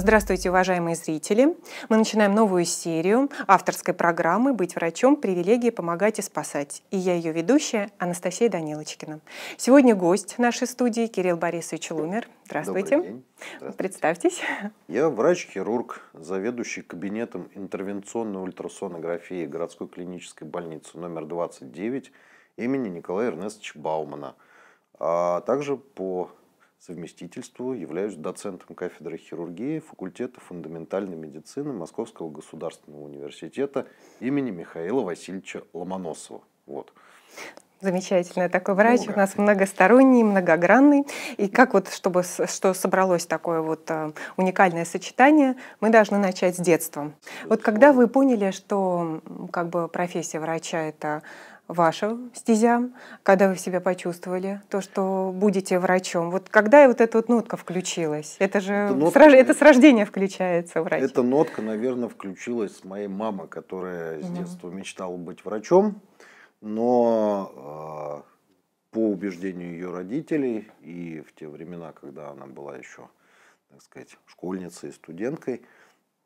Здравствуйте, уважаемые зрители! Мы начинаем новую серию авторской программы «Быть врачом. Привилегии помогать и спасать». И я ее ведущая Анастасия Данилочкина. Сегодня гость нашей студии Кирилл Борисович Лумер. Здравствуйте. Здравствуйте. Представьтесь. Я врач-хирург, заведующий кабинетом интервенционной ультрасонографии городской клинической больницы номер 29 имени Николая Эрнестовича Баумана, а также по совместительству являюсь доцентом кафедры хирургии факультета фундаментальной медицины Московского государственного университета имени Михаила Васильевича Ломоносова. Вот. Замечательно, такой врач много. у нас многосторонний, многогранный. И как вот, чтобы что собралось такое вот э, уникальное сочетание, мы должны начать с детства. Вот когда вы поняли, что как бы профессия врача это вашим стезям, когда вы себя почувствовали, то, что будете врачом. Вот когда вот эта вот нотка включилась? Это же это, нотка, с, это с рождения включается врач. Эта нотка, наверное, включилась с моей мамы, которая с детства мечтала быть врачом, но э, по убеждению ее родителей и в те времена, когда она была еще, так сказать, школьницей и студенткой,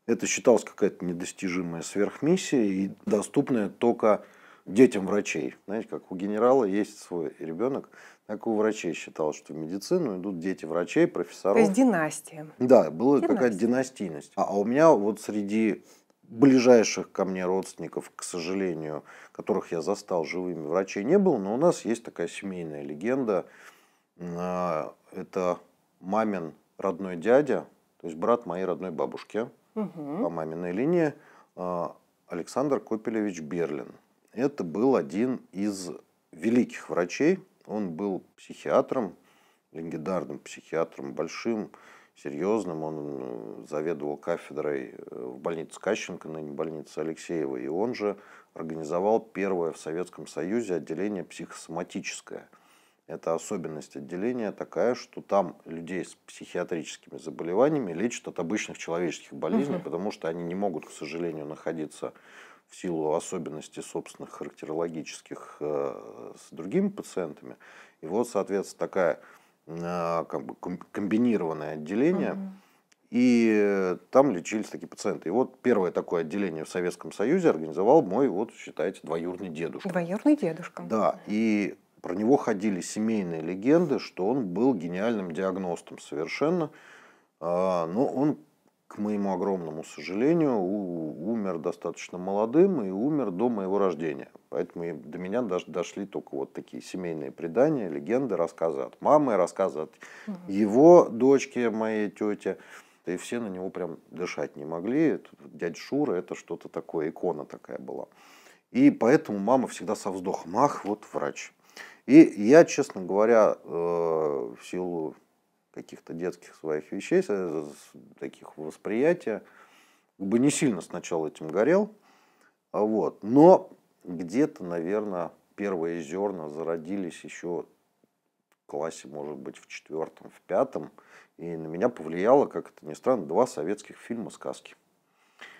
это считалось какая-то недостижимая сверхмиссия и доступная только детям врачей. Знаете, как у генерала есть свой ребенок, так и у врачей считалось, что в медицину идут дети врачей, профессоров. То есть династия. Да, была династия. какая-то династийность. А, а у меня вот среди ближайших ко мне родственников, к сожалению, которых я застал живыми, врачей не было, но у нас есть такая семейная легенда. А, это мамин родной дядя, то есть брат моей родной бабушки угу. по маминой линии, а, Александр Копелевич Берлин. Это был один из великих врачей. Он был психиатром, легендарным психиатром, большим, серьезным. Он э, заведовал кафедрой э, в больнице Кащенко, ныне больнице Алексеева. И он же организовал первое в Советском Союзе отделение психосоматическое. Это особенность отделения такая, что там людей с психиатрическими заболеваниями лечат от обычных человеческих болезней, угу. потому что они не могут, к сожалению, находиться в силу особенностей собственных характерологических э, с другими пациентами. И вот, соответственно, такая э, как бы комбинированное отделение. И там лечились такие пациенты. И вот первое такое отделение в Советском Союзе организовал мой, вот считайте, двоюродный дедушка. Двоюродный дедушка. Да, и про него ходили семейные легенды, что он был гениальным диагностом совершенно. А, но он к моему огромному сожалению, умер достаточно молодым и умер до моего рождения. Поэтому до меня даже дошли только вот такие семейные предания, легенды, рассказы от мамы, рассказы от угу. его дочки, моей тети. И все на него прям дышать не могли. Дядь Шура это что-то такое, икона такая была. И поэтому мама всегда со вздохом, ах, вот врач. И я, честно говоря, э, в силу каких-то детских своих вещей, таких восприятия. Как бы не сильно сначала этим горел, а вот. но где-то, наверное, первые зерна зародились еще в классе, может быть, в четвертом, в пятом. И на меня повлияло, как это ни странно, два советских фильма «Сказки».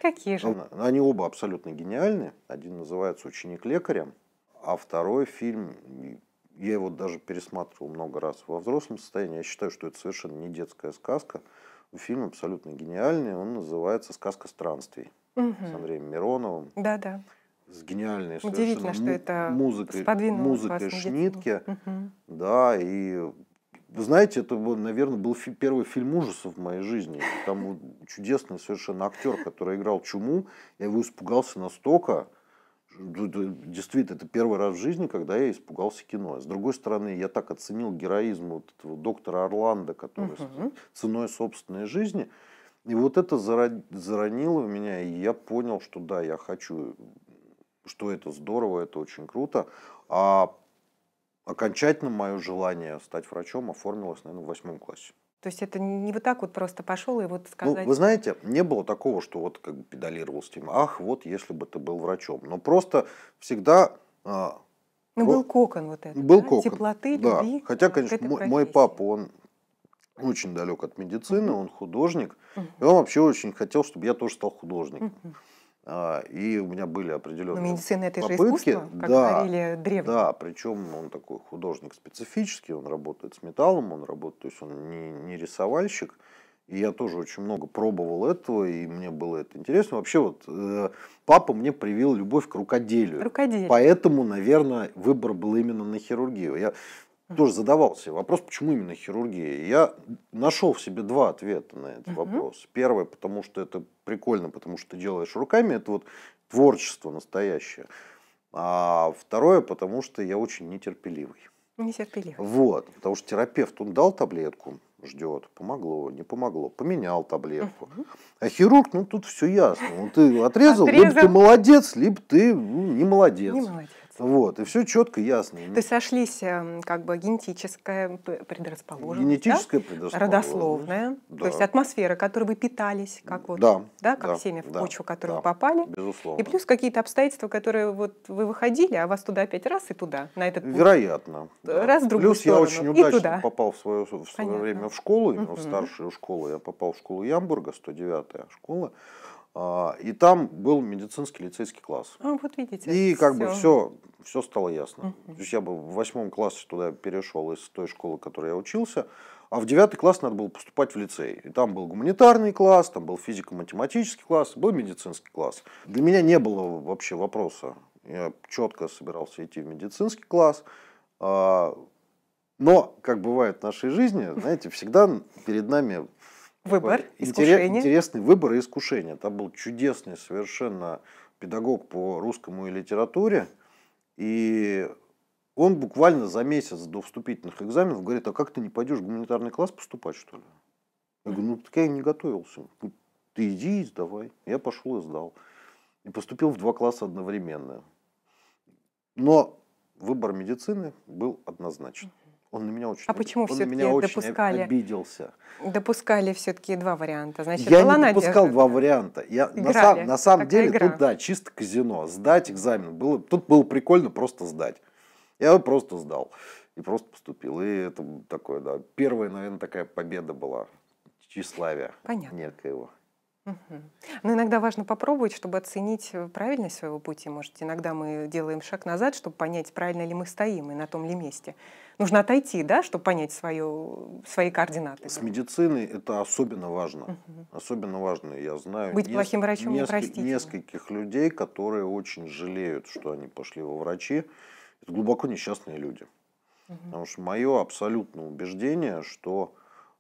Какие же? Они оба абсолютно гениальны. Один называется «Ученик лекаря», а второй фильм я его даже пересматривал много раз во взрослом состоянии. Я считаю, что это совершенно не детская сказка. Фильм абсолютно гениальный. Он называется «Сказка странствий» угу. с Андреем Мироновым. Да, да. С гениальной Удивительно, что это музыкой, музыкой Шнитке. Угу. Да, и вы знаете, это, наверное, был первый фильм ужасов в моей жизни. Там чудесный совершенно актер, который играл чуму. Я его испугался настолько, действительно, это первый раз в жизни, когда я испугался кино. С другой стороны, я так оценил героизм вот этого доктора Орландо, который угу. ценой собственной жизни. И вот это заронило в меня, и я понял, что да, я хочу, что это здорово, это очень круто. А окончательно мое желание стать врачом оформилось, наверное, в восьмом классе. То есть это не вот так вот просто пошел и вот ну, сказать. Ну, вы знаете, не было такого, что вот как бы педалировал с тем, ах, вот если бы ты был врачом. Но просто всегда. А, ну, был кокон вот этот. Был да? кокон. Теплоты, да. любви. Хотя, конечно, мой, мой папа, он очень далек от медицины, угу. он художник. Угу. И он вообще очень хотел, чтобы я тоже стал художником. Угу. А, и у меня были определенные Но медицина это попытки. же искусство, как да, говорили древние. Да, причем он такой художник специфический, он работает с металлом, он работает, то есть он не, не рисовальщик. И я тоже очень много пробовал этого, и мне было это интересно. Вообще вот э, папа мне привил любовь к рукоделию. Рукоделие. Поэтому, наверное, выбор был именно на хирургию. Я тоже задавался вопрос, почему именно хирургия. Я нашел в себе два ответа на этот угу. вопрос. Первое, потому что это прикольно, потому что ты делаешь руками, это вот творчество настоящее. А второе, потому что я очень нетерпеливый. Нетерпеливый. Вот, потому что терапевт, он дал таблетку, ждет, помогло, не помогло, поменял таблетку. А хирург, ну тут все ясно, ну ты отрезал, отрезал. либо ты молодец, либо ты ну, не молодец. Не молодец реакция. Вот, и все четко, ясно. То есть сошлись эм, как бы генетическая предрасположенность. Генетическая да? предрасположенность. Родословная. Да. То есть атмосфера, которой вы питались, как вот, да, да, как да, семя в да, почву, в которую да, попали. Безусловно. И плюс какие-то обстоятельства, которые вот вы выходили, а вас туда опять раз и туда, на этот путь. Вероятно. Да. Раз в другую Плюс сторону, я очень удачно туда. попал в свое, в свое время в школу, именно угу. в старшую школу. Я попал в школу Ямбурга, 109-я школа. А, и там был медицинский лицейский класс. Ну, вот видите. И как все. бы все, все стало ясно. Угу. То есть я бы в восьмом классе туда перешел из той школы, в которой я учился, а в девятый класс надо было поступать в лицей. И там был гуманитарный класс, там был физико-математический класс, был медицинский класс. Для меня не было вообще вопроса. Я четко собирался идти в медицинский класс. А, но, как бывает в нашей жизни, знаете, всегда перед нами Выбор, искушение. Интересный выбор и искушение. Там был чудесный совершенно педагог по русскому и литературе. И он буквально за месяц до вступительных экзаменов говорит, а как ты не пойдешь в гуманитарный класс поступать, что ли? Я говорю, ну так я и не готовился. «Ну, ты иди и сдавай. Я пошел и сдал. И поступил в два класса одновременно. Но выбор медицины был однозначен. Он на меня очень, а почему все на меня очень допускали, обиделся. Допускали все-таки два варианта. Значит, я была не допускал надежда, два варианта. Я, на сам, на самом деле игра. тут да, чисто казино. Сдать экзамен. Было, тут было прикольно просто сдать. Я его просто сдал. И просто поступил. И это такое, да. Первая, наверное, такая победа была. Тщеславие. Понятно. его. Но иногда важно попробовать, чтобы оценить э, правильность своего пути. Может, иногда мы делаем шаг назад, чтобы понять, правильно ли мы стоим и на том ли месте. Нужно отойти, да, чтобы понять свое, свои координаты. С медициной это особенно важно. Угу. Особенно важно, я знаю. Быть неск- плохим врачом неск- непростительно. Нескольких людей, которые очень жалеют, что они пошли во врачи. Это глубоко несчастные люди. Угу. Потому что мое абсолютное убеждение, что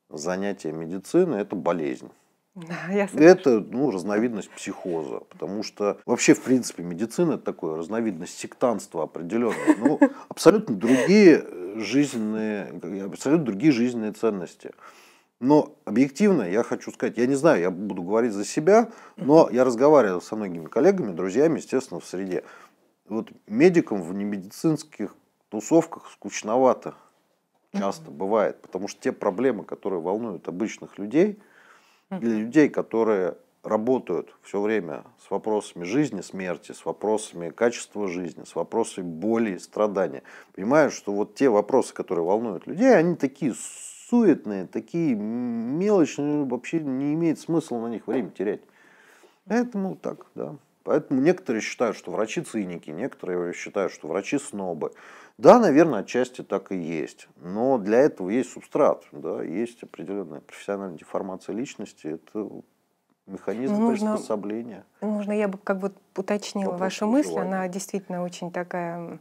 занятие медицины – это болезнь да, я это ну, разновидность психоза, потому что вообще, в принципе, медицина – это такое разновидность сектанства определенного, Ну, абсолютно другие э, жизненные, абсолютно другие жизненные ценности. Но объективно я хочу сказать, я не знаю, я буду говорить за себя, но я разговаривал со многими коллегами, друзьями, естественно, в среде. Вот медикам в немедицинских тусовках скучновато часто бывает, потому что те проблемы, которые волнуют обычных людей – для людей, которые работают все время с вопросами жизни, смерти, с вопросами качества жизни, с вопросами боли и страдания. понимаю, что вот те вопросы, которые волнуют людей, они такие суетные, такие мелочные, вообще не имеет смысла на них время терять. Поэтому так, да. Поэтому некоторые считают, что врачи циники, некоторые считают, что врачи снобы. Да, наверное, отчасти так и есть. Но для этого есть субстрат, да, есть определенная профессиональная деформация личности. Это механизм нужно, приспособления. Нужно, я бы как бы уточнила Вопрос вашу мысль, она действительно очень такая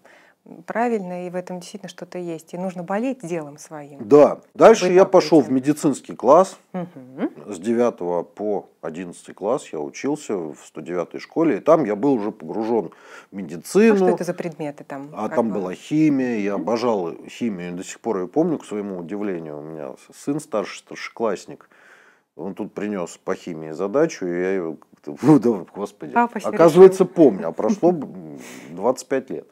правильно, и в этом действительно что-то есть. И нужно болеть делом своим. Да. Дальше Быть я покрытием. пошел в медицинский класс. Угу. С 9 по 11 класс я учился в 109 школе, и там я был уже погружен в медицину. А что это за предметы там? А там было? была химия, я обожал химию, и до сих пор ее помню, к своему удивлению. У меня сын старший, старшеклассник, он тут принес по химии задачу, и я его господи, Папа оказывается, помню, а прошло 25 лет.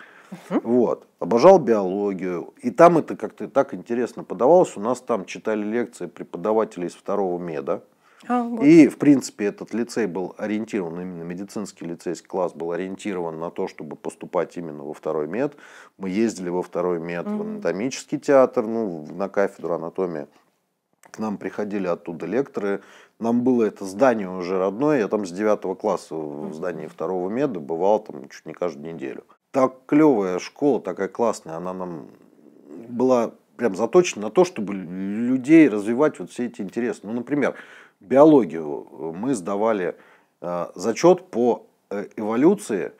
Угу. Вот. Обожал биологию. И там это как-то так интересно подавалось. У нас там читали лекции преподавателей из второго меда. А, вот. И, в принципе, этот лицей был ориентирован, именно медицинский лицейский класс был ориентирован на то, чтобы поступать именно во второй мед. Мы ездили во второй мед mm в анатомический театр, ну, на кафедру анатомии. К нам приходили оттуда лекторы. Нам было это здание уже родное. Я там с 9 класса в здании второго меда бывал там чуть не каждую неделю так клевая школа, такая классная, она нам была прям заточена на то, чтобы людей развивать вот все эти интересы. Ну, например, биологию э, мы сдавали э, зачет по э, эволюции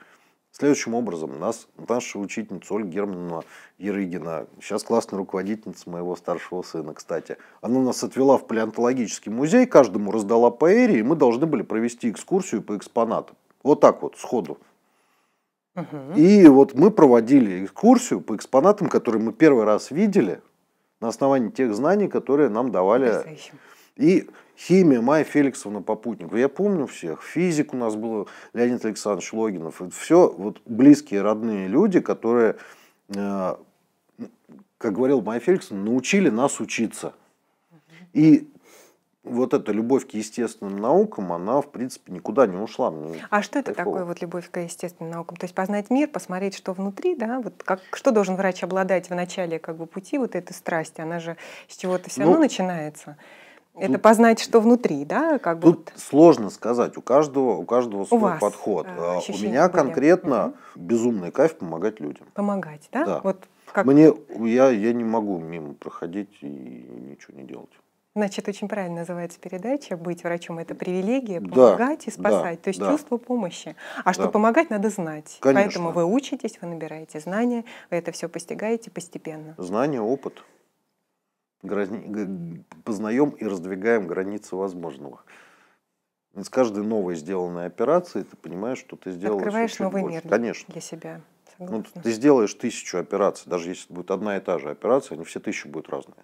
следующим образом. Нас, наша учительница Ольга Германовна Ерыгина, сейчас классная руководительница моего старшего сына, кстати, она нас отвела в палеонтологический музей, каждому раздала по эре, и мы должны были провести экскурсию по экспонатам. Вот так вот, сходу. И вот мы проводили экскурсию по экспонатам, которые мы первый раз видели, на основании тех знаний, которые нам давали. И химия Майя Феликсовна Попутникова. Я помню всех. Физик у нас был Леонид Александрович Логинов. Это все вот близкие, родные люди, которые, э, как говорил Майя Феликсовна, научили нас учиться. И вот эта любовь к естественным наукам, она, в принципе, никуда не ушла. Мне а что это такого. такое, вот любовь к естественным наукам? То есть познать мир, посмотреть, что внутри, да? Вот как, что должен врач обладать в начале как бы, пути вот этой страсти? Она же с чего-то все ну, равно начинается. Это тут, познать, что внутри, да? Как тут бы вот... сложно сказать. У каждого, у каждого свой у вас, подход. Э, а, у меня были. конкретно угу. безумный кайф помогать людям. Помогать, да? да. Вот как... Мне я, я не могу мимо проходить и ничего не делать. Значит, очень правильно называется передача. Быть врачом это привилегия, помогать да, и спасать. Да, То есть да. чувство помощи. А да. помогать, надо знать. Конечно. Поэтому вы учитесь, вы набираете знания, вы это все постигаете постепенно. Знание, опыт. Грани... Познаем и раздвигаем границы возможного. С каждой новой сделанной операцией ты понимаешь, что ты сделал. Открываешь чуть новый больше. мир Конечно. для себя. Ну, ты сделаешь тысячу операций, даже если будет одна и та же операция, они все тысячи будут разные.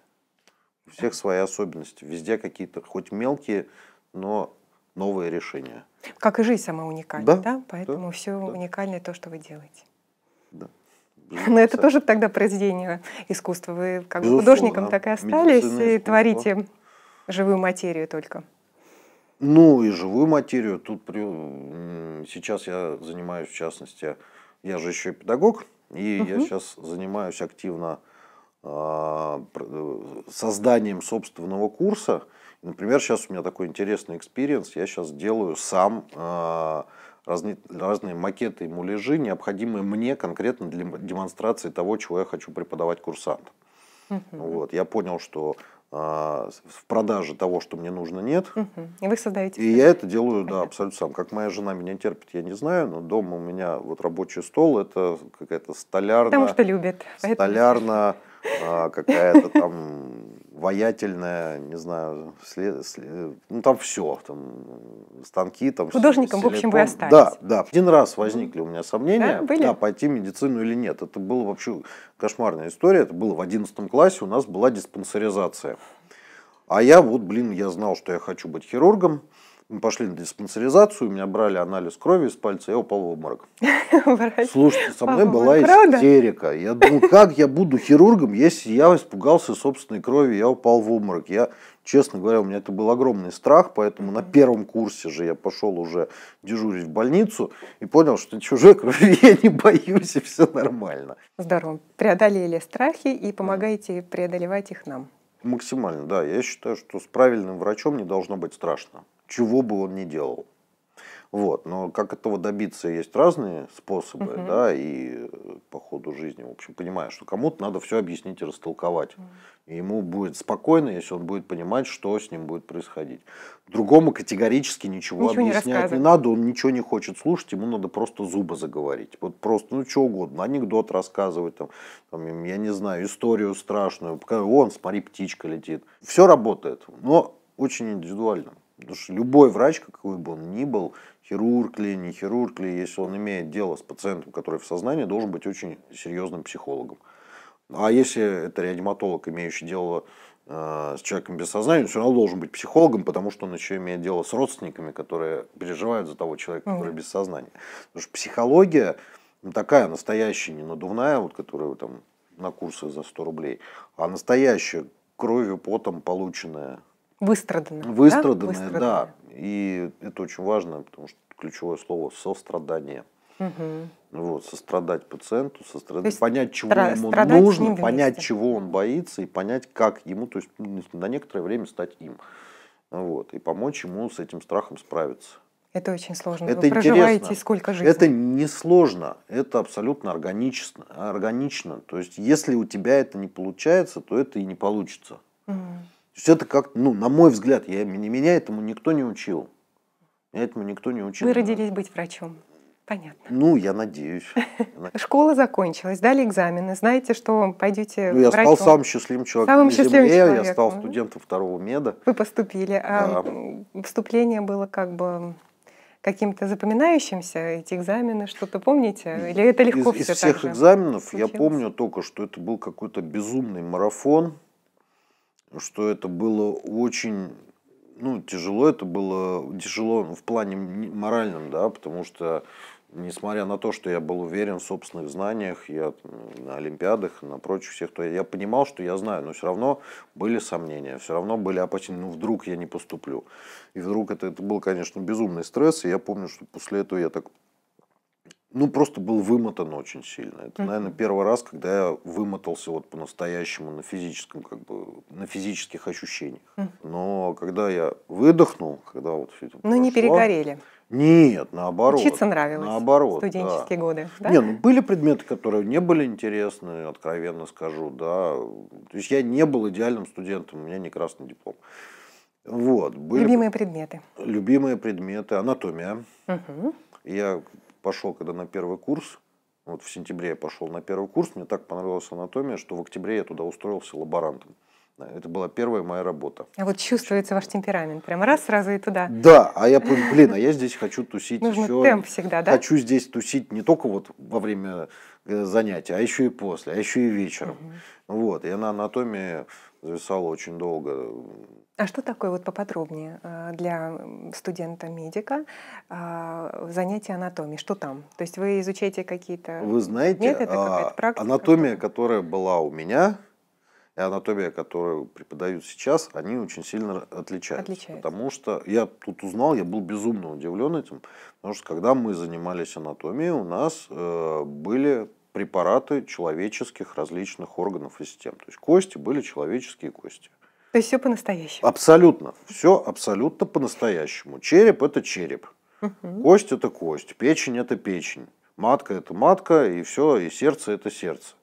У всех свои особенности. Везде какие-то, хоть мелкие, но новые решения. Как и жизнь самая уникальная, да? да? Поэтому да, все да. уникальное то, что вы делаете. Да. Но это тоже тогда произведение искусства. Вы как бы художником да. так и остались Медицина, и творите живую материю только. Ну и живую материю. Тут сейчас я занимаюсь, в частности, я же еще и педагог, и угу. я сейчас занимаюсь активно а, э, созданием собственного курса. Например, сейчас у меня такой интересный экспириенс. Я сейчас делаю сам а, разные, макеты и муляжи, необходимые мне конкретно для демонстрации того, чего я хочу преподавать курсантам. Угу. Вот, я понял, что а, в продаже того, что мне нужно, нет. Угу. И вы создаете. И я это делаю, да, абсолютно сам. Как моя жена меня терпит, я не знаю, но дома у меня вот рабочий стол это какая-то столярная. Потому что любит. Поэтому... А, какая-то там воятельная, не знаю, след, след, ну там все, там станки, там художником в общем вы остались. Да, да. Один раз возникли у меня сомнения, да, были? да, пойти в медицину или нет. Это была вообще кошмарная история. Это было в одиннадцатом классе у нас была диспансеризация, а я вот, блин, я знал, что я хочу быть хирургом. Мы пошли на диспансеризацию, у меня брали анализ крови из пальца, я упал в обморок. Слушайте, со мной была истерика. Я думал, как я буду хирургом, если я испугался собственной крови, я упал в обморок. Я, честно говоря, у меня это был огромный страх, поэтому на первом курсе же я пошел уже дежурить в больницу и понял, что чужой крови я не боюсь, и все нормально. Здорово. Преодолели страхи и помогаете преодолевать их нам. Максимально, да. Я считаю, что с правильным врачом не должно быть страшно чего бы он ни делал. Вот, но как этого добиться есть разные способы, угу. да, и э, по ходу жизни, в общем, понимаю, что кому-то надо все объяснить и растолковать. Угу. И ему будет спокойно, если он будет понимать, что с ним будет происходить. Другому категорически ничего, ничего объяснять не, не надо, он ничего не хочет слушать, ему надо просто зубы заговорить. Вот просто, ну, что угодно, анекдот рассказывать, там, там, я не знаю, историю страшную, пока он, смотри, птичка летит. Все работает, но очень индивидуально. Потому что любой врач, какой бы он ни был, хирург ли, не хирург ли, если он имеет дело с пациентом, который в сознании, должен быть очень серьезным психологом. А если это реаниматолог, имеющий дело э, с человеком без сознания, он все равно должен быть психологом, потому что он еще имеет дело с родственниками, которые переживают за того человека, который mm. без сознания. Потому что психология ну, такая настоящая, не надувная, вот которая там на курсы за 100 рублей, а настоящая, кровью, потом полученная Выстраданное. Выстраданное, да? да. И это очень важно, потому что ключевое слово сострадание. Угу. Вот, сострадать пациенту, сострадать, есть, понять, чего стра- ему нужно, понять, чего он боится, и понять, как ему, то есть ну, на некоторое время стать им. Вот, и помочь ему с этим страхом справиться. Это очень сложно. Это Вы интересно. проживаете сколько жизней? Это не сложно, это абсолютно органично, органично. То есть, если у тебя это не получается, то это и не получится. Угу есть это как, ну, на мой взгляд, я, не меня этому никто не учил. Меня этому никто не учил. Вы родились быть врачом. Понятно. Ну, я надеюсь. Школа закончилась, дали экзамены, знаете, что пойдете Ну, я стал самым счастливым человеком самым счастливым человеком. я стал студентом второго меда. Вы поступили, а вступление было как бы каким-то запоминающимся, эти экзамены, что-то помните? Или это легко из, все Из всех экзаменов случилось? я помню только, что это был какой-то безумный марафон, что это было очень, ну, тяжело это было, тяжело в плане моральном, да, потому что, несмотря на то, что я был уверен в собственных знаниях, я на Олимпиадах, на прочих всех, то я понимал, что я знаю, но все равно были сомнения, все равно были опасения, ну, вдруг я не поступлю. И вдруг это, это был, конечно, безумный стресс, и я помню, что после этого я так ну, просто был вымотан очень сильно. Это, наверное, первый раз, когда я вымотался вот по-настоящему на физическом, как бы, на физических ощущениях. Но когда я выдохнул, когда вот все это Ну, прошло, не перегорели. Нет, наоборот. Учиться нравилось. Наоборот. Студенческие да. годы. Да? Не, ну были предметы, которые не были интересны, откровенно скажу, да. То есть я не был идеальным студентом, у меня не красный диплом. Вот, были любимые предметы. Любимые предметы. Анатомия. Угу. Я пошел, когда на первый курс, вот в сентябре я пошел на первый курс, мне так понравилась анатомия, что в октябре я туда устроился лаборантом. Это была первая моя работа. А вот чувствуется ваш темперамент. Прямо раз сразу и туда. Да, а я понял, блин, а я здесь хочу тусить Нужно еще. темп всегда, да? Хочу здесь тусить не только вот во время э, занятия, а еще и после, а еще и вечером. Угу. Вот, я на анатомии зависал очень долго, а что такое вот поподробнее э, для студента-медика а, занятие анатомии? Что там? То есть вы изучаете какие-то Вы знаете, методы, а, анатомия, которая была у меня, и анатомия, которую преподают сейчас, они очень сильно отличаются. отличаются. Потому что я тут узнал, я был безумно удивлен этим, потому что когда мы занимались анатомией, у нас э, были препараты человеческих различных органов и систем. То есть кости были человеческие кости. То есть все по-настоящему? Абсолютно. Все абсолютно по-настоящему. Череп – это череп. Угу. Кость – это кость. Печень – это печень. Матка – это матка. И все, и сердце – это сердце.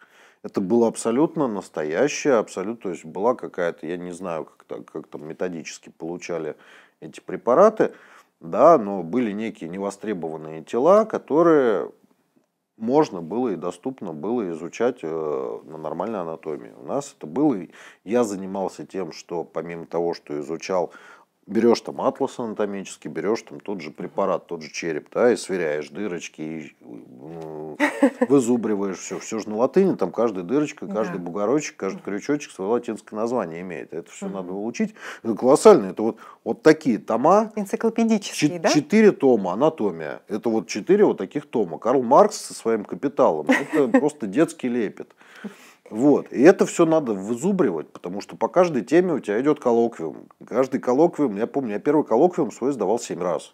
Это было абсолютно настоящее, абсолютно, то есть была какая-то, я не знаю, как, так, как там методически получали эти препараты, да, но были некие невостребованные тела, которые можно было и доступно было изучать э, на нормальной анатомии. У нас это было, я занимался тем, что помимо того, что изучал берешь там атлас анатомический, берешь там тот же препарат, тот же череп, да, и сверяешь дырочки, и ну, вызубриваешь все. Все же на латыни, там каждая дырочка, каждый да. бугорочек, каждый крючочек свое латинское название имеет. Это все угу. надо улучшить. Это колоссально. Это вот, вот такие тома. Энциклопедические, да? Четыре тома анатомия. Это вот четыре вот таких тома. Карл Маркс со своим капиталом. Это просто детский лепет. Вот. И это все надо вызубривать, потому что по каждой теме у тебя идет коллоквиум. Каждый коллоквиум, я помню, я первый коллоквиум свой сдавал семь раз.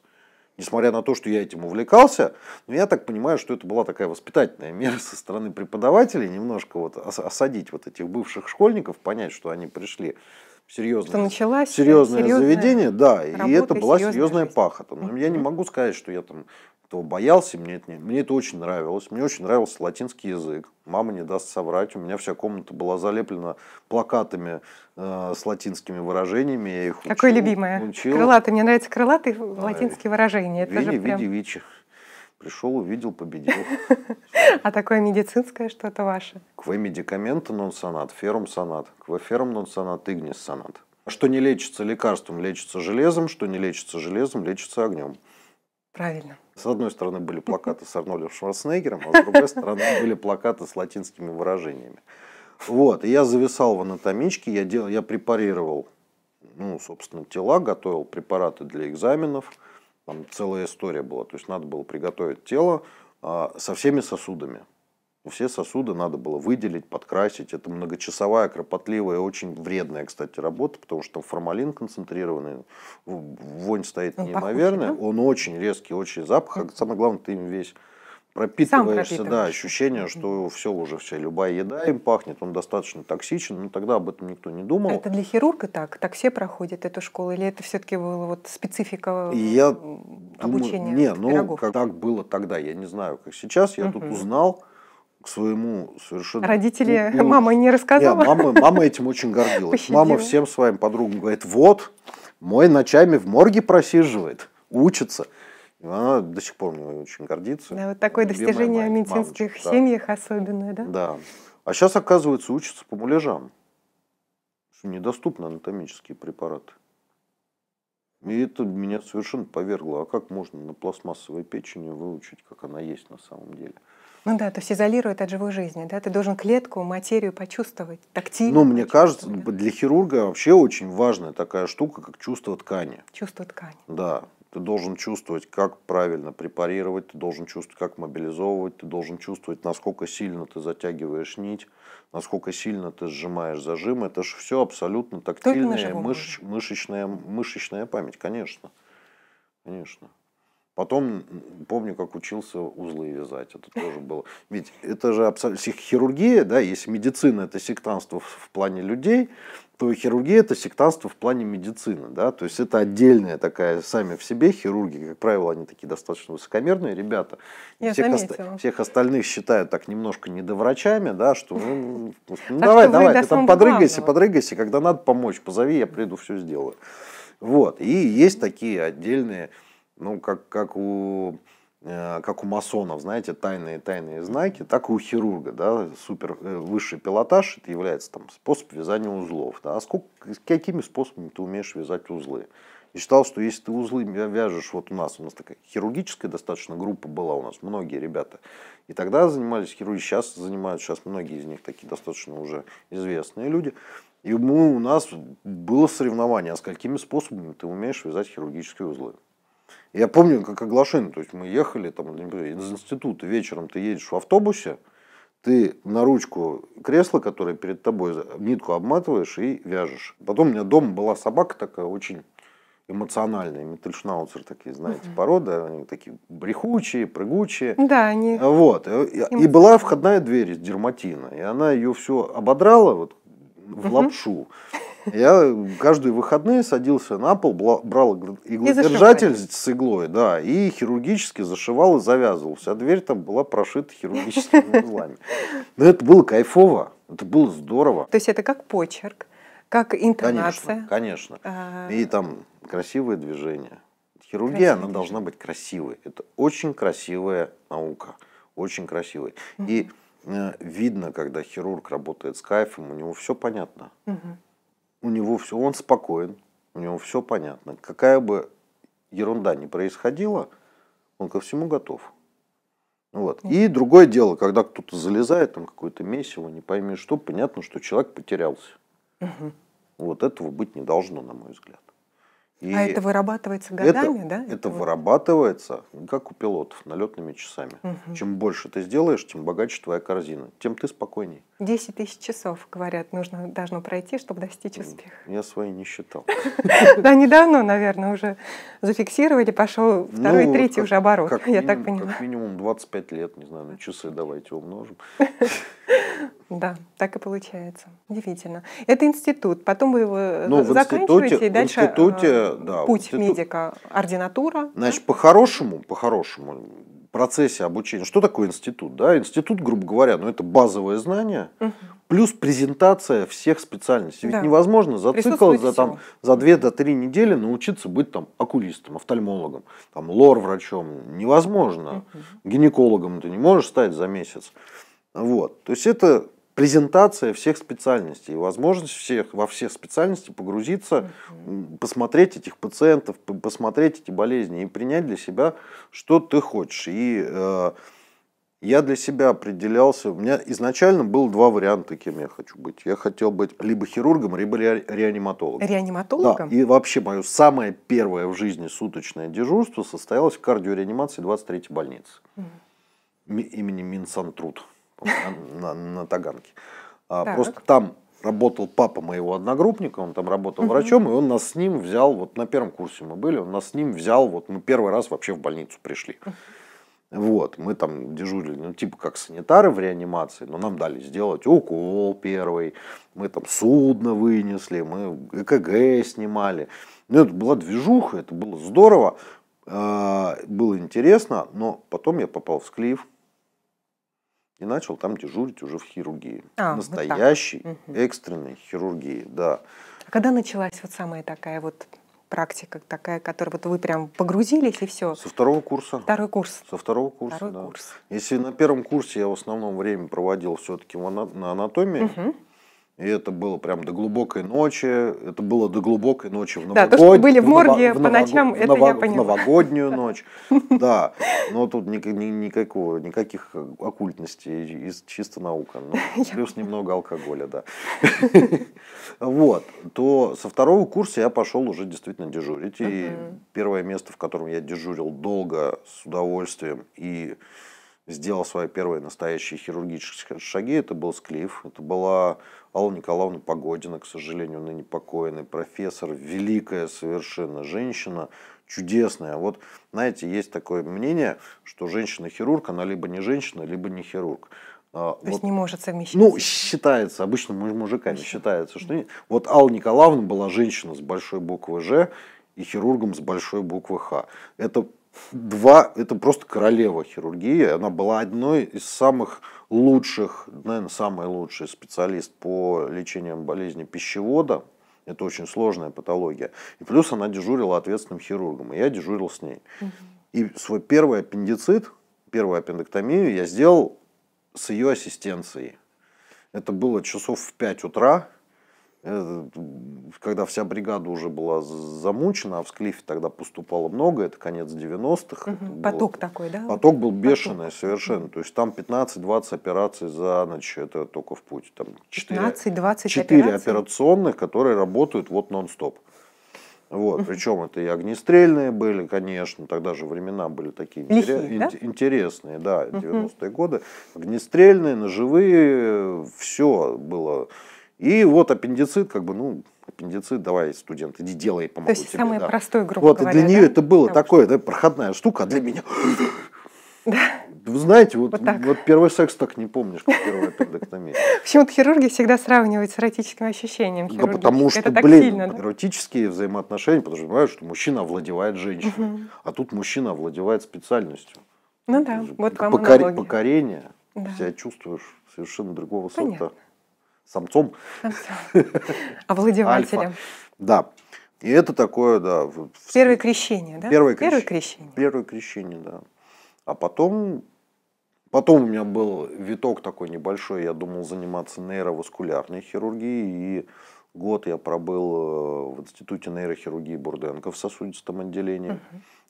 Несмотря на то, что я этим увлекался, но я так понимаю, что это была такая воспитательная мера со стороны преподавателей, немножко вот осадить вот этих бывших школьников, понять, что они пришли серьезное, это началась серьезное, серьезное заведение, да, и это была серьезная жизнь. пахота. Но я не могу сказать, что я там этого боялся, мне это, не, мне это очень нравилось. Мне очень нравился латинский язык. Мама не даст соврать. У меня вся комната была залеплена плакатами э, с латинскими выражениями. Я их Какое учил, любимое? Учил. Крылатый. Мне нравятся крылатые а, латинские выражения. Это Вили, же прям... види, вичи. Пришел, увидел, победил. А такое медицинское что-то ваше? Кве медикаменты нонсонат, ферум сонат, кве ферум нонсонат, игнис сонат. Что не лечится лекарством, лечится железом, что не лечится железом, лечится огнем. Правильно. С одной стороны были плакаты с Арнольдом Шварценеггером, а с другой стороны были плакаты с латинскими выражениями. Вот, и я зависал в анатомичке, я, делал, я препарировал, ну, собственно, тела, готовил препараты для экзаменов – там целая история была. То есть надо было приготовить тело а, со всеми сосудами. Все сосуды надо было выделить, подкрасить. Это многочасовая, кропотливая, очень вредная, кстати, работа, потому что там формалин концентрированный, вонь стоит неимоверная. Он, он очень резкий, очень запах. А самое главное, ты им весь пропитываешься, да, ощущение, что все уже, вся любая еда им пахнет, он достаточно токсичен, но тогда об этом никто не думал. Это для хирурга так? Так все проходят эту школу? Или это все-таки была вот специфика я обучения? Думаю, не, ну, как так было тогда, я не знаю, как сейчас, я тут узнал, к своему совершенно... Родители, ну, мама не рассказала? Нет, мама, мама этим очень гордилась. Пощадила. Мама всем своим подругам говорит, вот, мой ночами в морге просиживает, учится. Она до сих пор мне очень гордится. Да, вот такое достижение в медицинских мамочка, семьях да. особенное, да? Да. А сейчас, оказывается, учатся по муляжам. Что недоступны анатомические препараты. И это меня совершенно повергло. А как можно на пластмассовой печени выучить, как она есть на самом деле? Ну да, то есть изолирует от живой жизни, да? Ты должен клетку, материю почувствовать, тактильно. Ну, мне кажется, да? для хирурга вообще очень важная такая штука, как чувство ткани. Чувство ткани. Да. Ты должен чувствовать, как правильно препарировать, ты должен чувствовать, как мобилизовывать, ты должен чувствовать, насколько сильно ты затягиваешь нить, насколько сильно ты сжимаешь зажим. Это же все абсолютно тактильная мыш, мышечная, мышечная память, конечно. Конечно. Потом помню, как учился узлы вязать. Это тоже было. Ведь это же абсолютно хирургия, да, если медицина это сектанство в плане людей, то хирургия это сектантство в плане медицины, да, то есть это отдельная такая сами в себе хирурги, как правило, они такие достаточно высокомерные ребята. Я всех, оста- всех остальных считают так немножко недоврачами, да, что ну, ну, ну, ну давай, давай, ты там подрыгайся, подрыгайся, когда надо помочь, позови, я приду, все сделаю. Вот, и есть такие отдельные, ну, как, как у Э, как у масонов, знаете, тайные-тайные знаки, так и у хирурга, да, супер э, высший пилотаж, это является там способ вязания узлов, да, а сколько, какими способами ты умеешь вязать узлы? И считал, что если ты узлы вяжешь, вот у нас, у нас такая хирургическая достаточно группа была у нас, многие ребята, и тогда занимались хирурги, сейчас занимают, сейчас многие из них такие достаточно уже известные люди, и мы, у нас было соревнование, а с какими способами ты умеешь вязать хирургические узлы. Я помню, как оглашен, то есть мы ехали там, из института вечером ты едешь в автобусе, ты на ручку кресла, которое перед тобой, нитку обматываешь и вяжешь. Потом у меня дома была собака такая очень эмоциональные, метельшнауцер такие, знаете, угу. порода, они такие брехучие, прыгучие. Да, они... Вот, э, и, и была входная дверь из дерматина, и она ее все ободрала, вот в лапшу. Я каждые выходные садился на пол, брал иглодержатель с иглой, да, и хирургически зашивал и завязывал. Вся а дверь там была прошита хирургическими узлами. Но это было кайфово, это было здорово. То есть это как почерк, как интонация. Конечно, конечно. А. И там красивое движение. Хирургия, красивое она должна быть красивой. Это очень красивая наука, очень красивая. Угу. И Э, видно, когда хирург работает с кайфом, у него все понятно. Угу. У него все, он спокоен, у него все понятно. Какая бы ерунда ни происходила, он ко всему готов. Вот. И другое дело, когда кто-то залезает, там какое-то месиво, не пойми что, понятно, что человек потерялся. Угу. Вот этого быть не должно, на мой взгляд. А и а это вырабатывается годами, это, да? Это, это вырабатывается, как у пилотов, налетными часами. Угу. Чем больше ты сделаешь, тем богаче твоя корзина, тем ты спокойней. Десять тысяч часов, говорят, нужно, должно пройти, чтобы достичь успеха. Я свои не считал. Да, недавно, наверное, уже зафиксировали, пошел второй, ну, третий уже оборот, я так понимаю. Как минимум 25 лет, не знаю, на часы давайте умножим. Да, так и получается. Удивительно. Это институт, потом вы его ну, заканчиваете и дальше... В институте а, да. Путь вот медика, тут... ординатура. Значит, да? по-хорошему, по-хорошему, процессе обучения. Что такое институт? Да? Институт, грубо говоря, ну, это базовое знание, угу. плюс презентация всех специальностей. Ведь невозможно за цикл, за, там, всего. за 2-3 недели научиться быть там, окулистом, офтальмологом, там, лор-врачом. Невозможно. Угу. Гинекологом ты не можешь стать за месяц. Вот. То есть это презентация всех специальностей, возможность всех во все специальности погрузиться, угу. посмотреть этих пациентов, посмотреть эти болезни и принять для себя, что ты хочешь. И э, я для себя определялся, у меня изначально было два варианта, кем я хочу быть. Я хотел быть либо хирургом, либо ре реаниматологом. Реаниматологом? Да, и вообще мое самое первое в жизни суточное дежурство состоялось в кардиореанимации 23-й больницы угу. имени Минсантруд на, на, на Таганке. А, Просто там работал папа моего одногруппника, он там работал угу. врачом, и он нас с ним взял, вот на первом курсе мы были, он нас с ним взял, вот мы первый раз вообще в больницу пришли. Вот, мы там дежурили, ну, типа как санитары в реанимации, но нам дали сделать укол первый, мы там судно вынесли, мы ЭКГ снимали. Ну, это была движуха, это было здорово, а, было интересно, но потом я попал в склив, и начал там дежурить уже в хирургии. А, Настоящей, вот экстренной хирургии, да. А когда началась вот самая такая вот практика, такая, которая вот вы прям погрузились и все? Со второго курса. Второй курс. Со второго курса, Второй да. курс. Если на первом курсе я в основном время проводил все-таки на анатомии, угу. И это было прям до глубокой ночи. Это было до глубокой ночи в новогоднюю. Да, то, что были в морге в, по ночам, в это ново... я поняла. В новогоднюю ночь, да. Но тут никакого, никаких оккультностей, чисто наука. Ну, плюс немного алкоголя, да. Вот. То со второго курса я пошел уже действительно дежурить. И первое место, в котором я дежурил долго, с удовольствием и сделал свои первые настоящие хирургические шаги, это был склиф. Это была Алла Николаевна Погодина, к сожалению, ныне покойный профессор, великая совершенно женщина, чудесная. Вот, знаете, есть такое мнение, что женщина-хирург, она либо не женщина, либо не хирург. А, То вот, есть не может совмещать. Ну, считается, обычно мужиками считается, что... Да. Вот Алла Николаевна была женщина с большой буквы «Ж», и хирургом с большой буквы Х. Это Два, это просто королева хирургии. Она была одной из самых лучших, наверное, самый лучший специалист по лечению болезни пищевода. Это очень сложная патология. И плюс она дежурила ответственным хирургом, и я дежурил с ней. И свой первый аппендицит, первую аппендэктомию я сделал с ее ассистенцией. Это было часов в 5 утра. Э, когда вся бригада уже была замучена, а в Склифе тогда поступало много, это конец 90-х. Угу. Поток было, такой, да? Поток был бешеный поток. совершенно. То есть там 15-20 операций за ночь, это только в путь. Там 4, 15-20 4 операционных, которые работают вот нон-стоп. Вот, причем это и огнестрельные были, конечно, тогда же времена были такие Лихие, интерес, да? интересные, да, 90-е годы. Огнестрельные, ножевые, все было и вот аппендицит, как бы, ну, аппендицит, давай, студент, иди делай, помогу То есть тебе, самый да. простой, грубо вот, говоря. Вот, для нее да? это было Потому такое, что... да, проходная штука, а для меня... Да. Вы знаете, вот, вот, так. вот первый секс так не помнишь, как первая аппендэктомия. Почему-то хирурги всегда сравнивают с эротическим ощущением. Да потому что, это блин, сильно, да? эротические взаимоотношения подразумевают, что мужчина овладевает женщиной, угу. а тут мужчина овладевает специальностью. Ну да, вот вам покор... Покорение, да. себя чувствуешь совершенно другого сорта самцом. Овладевателем. А да. И это такое, да. Первое крещение, да? Первое, крещение. Первое крещение, да. А потом, потом у меня был виток такой небольшой, я думал заниматься нейроваскулярной хирургией, и год я пробыл э, в Институте нейрохирургии Бурденко в сосудистом отделении. Угу.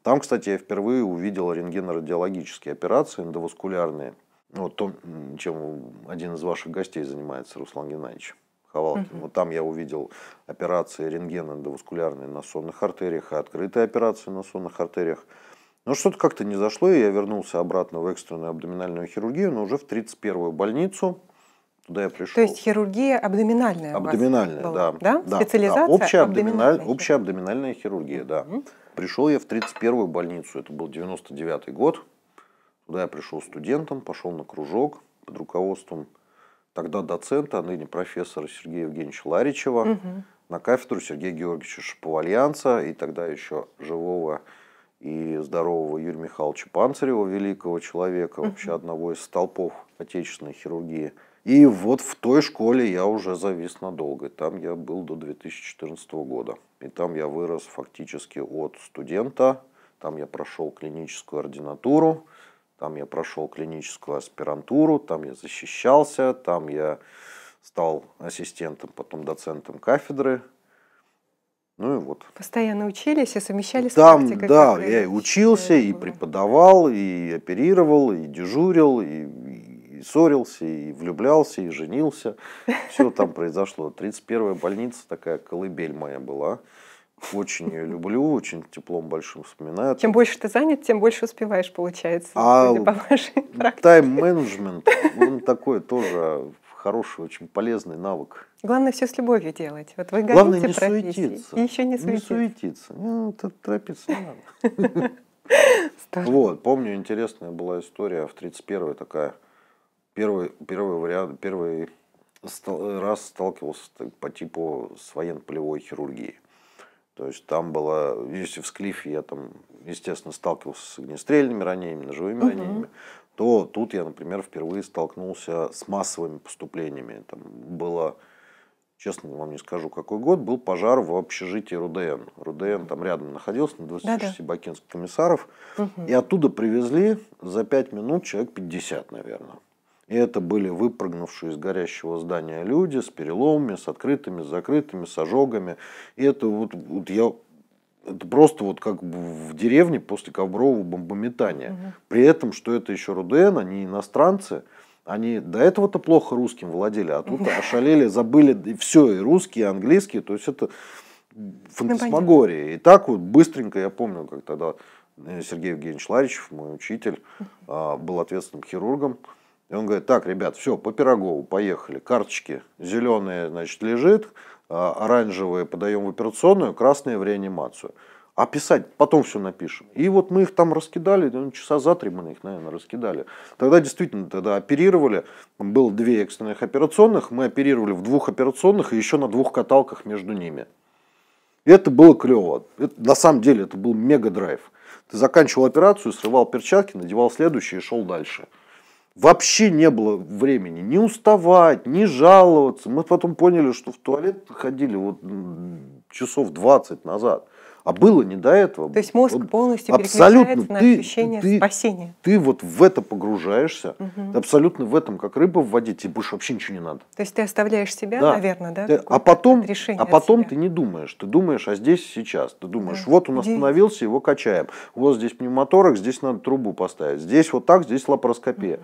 Там, кстати, я впервые увидел рентгенорадиологические операции эндоваскулярные. Ну, вот то, чем один из ваших гостей занимается, Руслан Геннадьевич Хавалкин. Угу. Вот там я увидел операции рентген эндоваскулярные на сонных артериях и открытые операции на сонных артериях. Но что-то как-то не зашло, и я вернулся обратно в экстренную абдоминальную хирургию, но уже в 31-ю больницу. Туда я пришел. То есть хирургия абдоминальная? Абдоминальная, да. да. Да? Специализация? Да. Общая, абдоминаль... Хирургия. Общая абдоминальная хирургия, да. Угу. Пришел я в 31-ю больницу, это был 99-й год. Туда я пришел студентом, пошел на кружок под руководством тогда доцента, а ныне профессора Сергея Евгеньевича Ларичева, угу. на кафедру Сергея Георгиевича Шаповальянца и тогда еще живого и здорового Юрия Михайловича Панцарева, великого человека, вообще одного из столпов отечественной хирургии. И вот в той школе я уже завис надолго. Там я был до 2014 года. И там я вырос фактически от студента. Там я прошел клиническую ординатуру. Там я прошел клиническую аспирантуру, там я защищался, там я стал ассистентом, потом доцентом кафедры. Ну и вот. Постоянно учились и совмещали с там, практикой? Да, я и учился, и было. преподавал, и оперировал, и дежурил, и, и ссорился, и влюблялся, и женился. Все там произошло. 31-я больница, такая колыбель моя была. Очень ее люблю, очень теплом большим вспоминаю. Чем больше ты занят, тем больше успеваешь, получается. А тайм-менеджмент, он такой тоже хороший, очень полезный навык. Главное все с любовью делать. Вот вы Главное не суетиться. И еще не суетиться. Не суетиться. Ну, торопиться не надо. Вот, помню, интересная была история в 31-й такая. Первый, первый вариант, первый раз сталкивался по типу с военно-полевой хирургией. То есть там было, если в Юсифсклифе я там, естественно, сталкивался с огнестрельными ранениями, ножевыми угу. ранениями, то тут я, например, впервые столкнулся с массовыми поступлениями. Там было, честно вам не скажу, какой год, был пожар в общежитии РУДН. РУДН там рядом находился, на 26 да -да. бакинских комиссаров. Угу. И оттуда привезли за 5 минут человек 50, наверное. И это были выпрыгнувшие из горящего здания люди с переломами, с открытыми, с закрытыми, с ожогами. И это вот, вот я это просто вот как в деревне после коврового бомбометания. Угу. При этом, что это еще РУДН, они иностранцы, они до этого-то плохо русским владели, а тут ошалели, забыли все, и русские, и английские, то есть это фантасмагория. И так вот быстренько, я помню, как тогда э, Сергей Евгеньевич Ларичев, мой учитель, а, был ответственным хирургом, и он говорит, так, ребят, все, по Пирогову, поехали. Карточки зеленые, значит, лежит, а, оранжевые подаем в операционную, красные в реанимацию. А писать потом все напишем. И вот мы их там раскидали, ну, часа за три мы их, наверное, раскидали. Тогда действительно, тогда оперировали, было две экстренных операционных, мы оперировали в двух операционных и еще на двух каталках между ними. И это было клево. Это, на самом деле это был мега драйв. Ты заканчивал операцию, срывал перчатки, надевал следующие и шел дальше. Вообще не было времени не уставать, не жаловаться. Мы потом поняли, что в туалет ходили вот часов 20 назад. А было не до этого. То есть мозг вот полностью абсолютно. переключается на ты, ощущение ты, спасения. Ты вот в это погружаешься, угу. абсолютно в этом, как рыба в воде, тебе больше вообще ничего не надо. То есть ты оставляешь себя, да. наверное, да? Ты, а потом, а потом ты не думаешь. Ты думаешь, а здесь сейчас. Ты думаешь, да. вот он остановился, его качаем. Вот здесь пневмоторак, здесь надо трубу поставить. Здесь вот так, здесь лапароскопия. Угу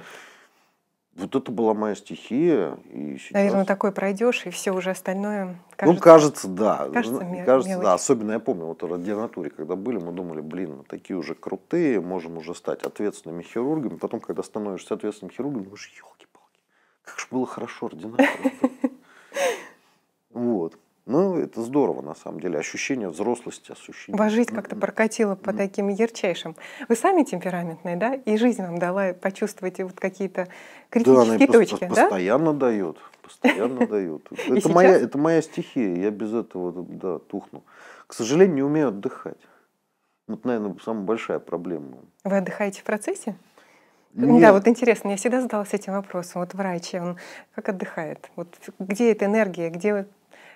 вот это была моя стихия. И сейчас... Наверное, такой пройдешь, и все уже остальное ну, кажется. Ну, кажется, да. Кажется, ну, кажется да. Особенно я помню, вот в радионатуре, когда были, мы думали, блин, мы такие уже крутые, можем уже стать ответственными хирургами. Потом, когда становишься ответственным хирургом, думаешь, елки-палки, как же было хорошо ординатор. Вот. Ну, это здорово, на самом деле. Ощущение взрослости, ощущение... Ваша жизнь как-то прокатила по таким ярчайшим. Вы сами темпераментные, да? И жизнь вам дала почувствовать вот какие-то критические да, точки, пост- да? постоянно дает. Постоянно дает. Это моя, это моя стихия, я без этого да, тухну. К сожалению, не умею отдыхать. Вот, наверное, самая большая проблема. Вы отдыхаете в процессе? Ну Нет. Да, вот интересно, я всегда задалась этим вопросом. Вот врач, он как отдыхает? Вот где эта энергия, где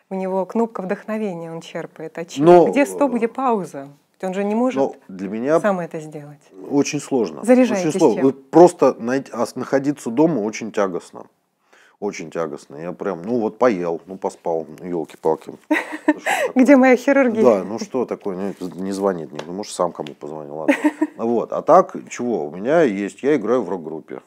у него кнопка вдохновения, он черпает. А чем? Но, где э, стоп, где пауза? Он же не может ну, для меня сам это сделать. Очень сложно. Заряжайтесь. очень сложно. Чем? Просто а находиться дома очень тягостно. Очень тягостно. Я прям, ну вот поел, ну поспал, елки-палки. Ну, ну, где моя хирургия? Да, ну что такое, не звонит никто, может сам кому позвонил, ладно. Вот, а так, чего, у меня есть, я играю в рок-группе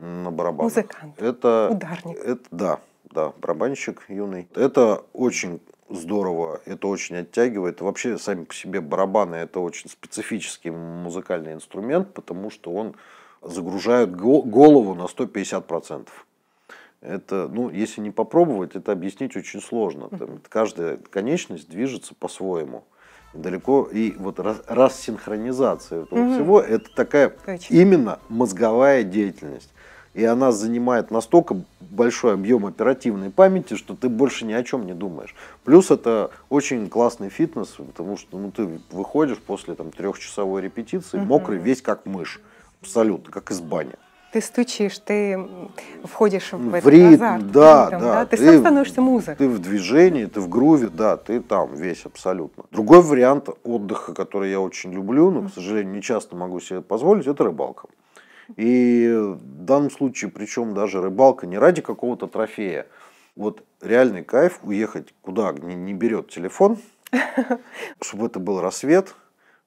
на барабанах. Музыкант, Это, ударник. Это, да, да, барабанщик юный. Это очень здорово, это очень оттягивает. Вообще, сами по себе барабаны – это очень специфический музыкальный инструмент, потому что он загружает голову на 150%. Это, ну, если не попробовать, это объяснить очень сложно. Там, каждая конечность движется по-своему. Далеко и вот раз, синхронизация этого угу. всего это такая Точно. именно мозговая деятельность и она занимает настолько большой объем оперативной памяти, что ты больше ни о чем не думаешь. Плюс это очень классный фитнес, потому что ну, ты выходишь после там, трехчасовой репетиции, угу. мокрый весь как мышь, абсолютно, как из бани ты стучишь, ты входишь в, в этот ритм, азарт, да, ритм, да, да, ты, ты сам становишься музой. Ты в движении, ты в груве, да, ты там весь абсолютно. Другой вариант отдыха, который я очень люблю, но, к сожалению, не часто могу себе позволить, это рыбалка. И в данном случае, причем даже рыбалка не ради какого-то трофея. Вот реальный кайф уехать куда не, не берет телефон, чтобы это был рассвет,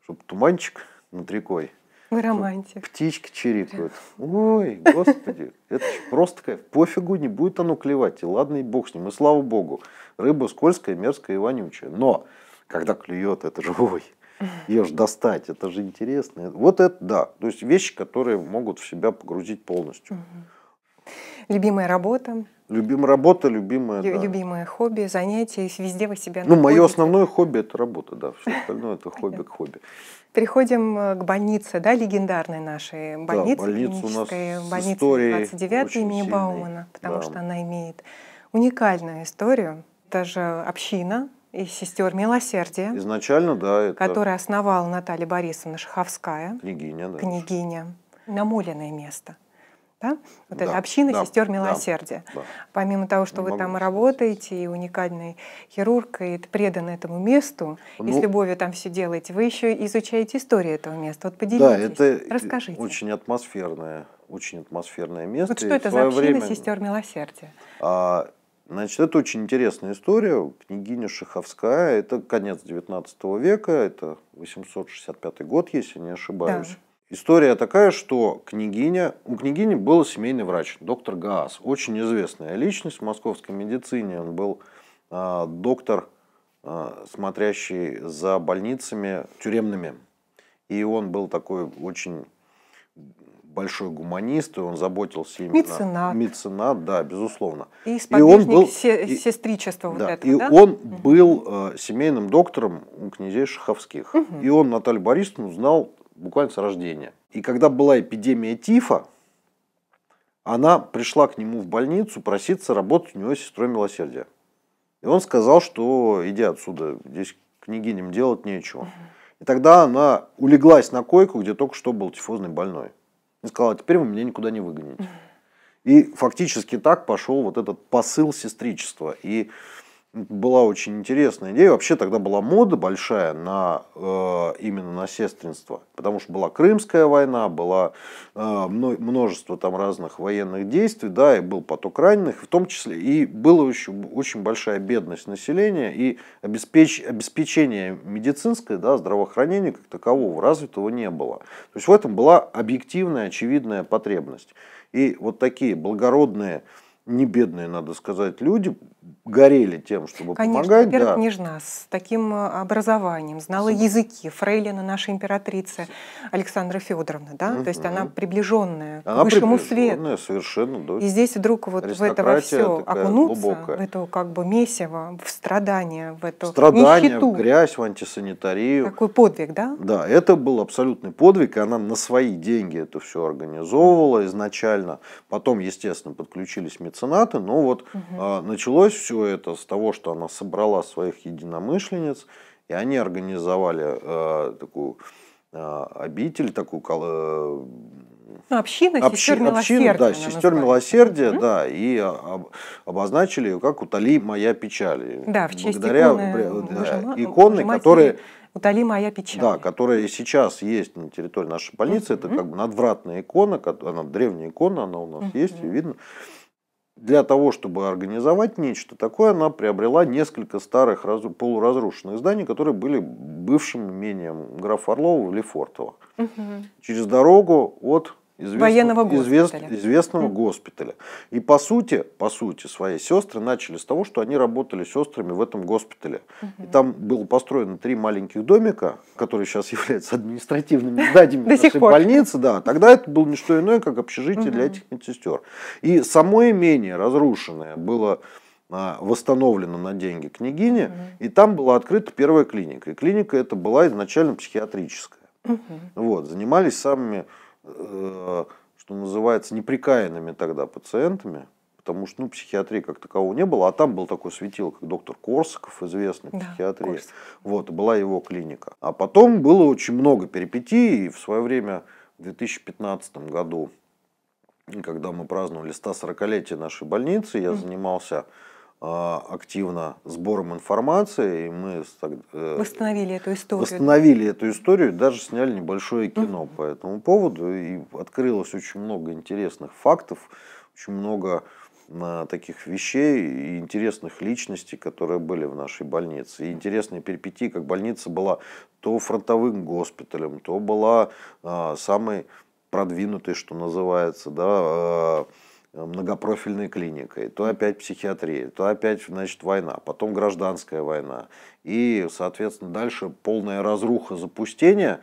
чтобы туманчик над рекой. Вы романтик. Птички чирикают. Ой, господи, это просто кайф. Пофигу, не будет оно клевать. И ладно, и бог с ним. И слава богу, рыба скользкая, мерзкая и вонючая. Но когда клюет, это живой ее же достать, это же интересно. Вот это да, то есть вещи, которые могут в себя погрузить полностью. Любимая работа? Любимая работа, любимое, Лю- да. любимое хобби, занятие, везде вы себя ну, находите. Ну, мое основное хобби – это работа, да, все остальное – это хобби к хобби. Переходим э, к больнице, да, легендарной нашей больнице, да, больница у нас больница 29 имени сильный, Баумана, потому да. что она имеет уникальную историю. Это же община, и сестер милосердия. Изначально, да. Это... Которое основала Наталья Борисовна Шаховская. Княгиня, да. Княгиня. Намоленное место. Да? Вот да, это община да, сестер милосердия. Да, да. Помимо того, что Не вы там работаете, и уникальный хирург, и преданы этому месту, ну, и с ну, любовью там все делаете, вы еще изучаете историю этого места. Вот поделитесь, да, это расскажите. Очень атмосферное, очень атмосферное место. Вот что это за община время... сестер милосердия? А, Значит, это очень интересная история. Княгиня Шаховская, это конец XIX века, это 865 год, если не ошибаюсь. Да. История такая, что княгиня, у княгини был семейный врач, доктор Гаас, очень известная личность в московской медицине. Он был э, доктор, э, смотрящий за больницами тюремными. И он был такой очень большой гуманист, и он заботился именно... Меценат. Меценат, да, безусловно. И сподвижник и он был, се- да, вот этого, и да? он угу. был э, семейным доктором у князей Шаховских. Угу. И он Наталью Борисовну знал буквально с рождения. И когда была эпидемия ТИФа, она пришла к нему в больницу проситься работать у него сестрой милосердия. И он сказал, что иди отсюда, здесь княгиням делать нечего. И тогда она улеглась на койку, где только что был тифозный больной и сказала, теперь вы меня никуда не выгоните. И фактически так пошел вот этот посыл сестричества. И была очень интересная идея. Вообще тогда была мода большая на э, именно на сестринство, потому что была Крымская война, было э, множество там разных военных действий, да, и был поток раненых, в том числе и была еще очень большая бедность населения и обеспеч, обеспечение медицинское, да, здравоохранение как такового развитого не было. То есть в этом была объективная, очевидная потребность. И вот такие благородные не бедные, надо сказать, люди горели тем, чтобы Конечно, помогать. Конечно, первых да. княжна с таким а, образованием, знала с... языки, фрейлина наша императрица Александра Федоровна, да, угу. то есть она приближенная она к высшему приближенная, свету. совершенно, да. И здесь вдруг вот в это во все окунуться, глубокая. в это как бы месиво, в страдания, в эту Страдания, нищету. в грязь, в антисанитарию. Такой подвиг, да? Да, это был абсолютный подвиг, и она на свои деньги это все организовывала изначально. Потом, естественно, подключились медицинские меценаты, но вот угу. началось все это с того, что она собрала своих единомышленниц, и они организовали а, такую а, обитель, такую э, ну, община, Общ... сестер милосердия. Да, сестер милосердия, угу. да, и об, обозначили ее как «Утоли моя печаль». Да, в честь Благодаря иконы, э, да, э, иконы которые... «Утоли моя печаль». Да, которые сейчас есть на территории нашей больницы. Угу. Это как бы надвратная икона, она древняя икона, она у нас угу. есть, и видно для того, чтобы организовать нечто такое, она приобрела несколько старых полуразрушенных зданий, которые были бывшим имением графа Орлова или Фортова. Угу. Через дорогу от известного, военного госпиталя. Извест, известного mm. госпиталя. И по сути, по сути, свои сестры начали с того, что они работали сестрами в этом госпитале. Mm-hmm. И там было построено три маленьких домика, которые сейчас являются административными зданиями нашей больницы. Да, тогда это было не что иное, как общежитие для этих медсестер. И само имение разрушенное было а, восстановлена на деньги княгини, угу. и там была открыта первая клиника. И клиника это была изначально психиатрическая. Угу. Вот, занимались самыми Э, что называется, неприкаянными тогда пациентами, потому что ну, психиатрии как такового не было, а там был такой светил, как доктор Корсаков, известный да, психиатрии. Корсаков. Вот, была его клиника. А потом было очень много перипетий, и в свое время, в 2015 году, когда мы праздновали 140-летие нашей больницы, я mm-hmm. занимался а, активно сбором информации, и мы э, восстановили эту историю. Восстановили эту историю, даже сняли небольшое кино по этому поводу, и открылось очень много интересных фактов, очень много а, таких вещей и интересных личностей, которые были в нашей больнице. И интересные перипетии, как больница была то фронтовым госпиталем, то была а, самой продвинутой, что называется, да, Э, многопрофильной клиникой, то опять психиатрия, то опять, значит, война, потом гражданская война. И, соответственно, дальше полная разруха, запустение.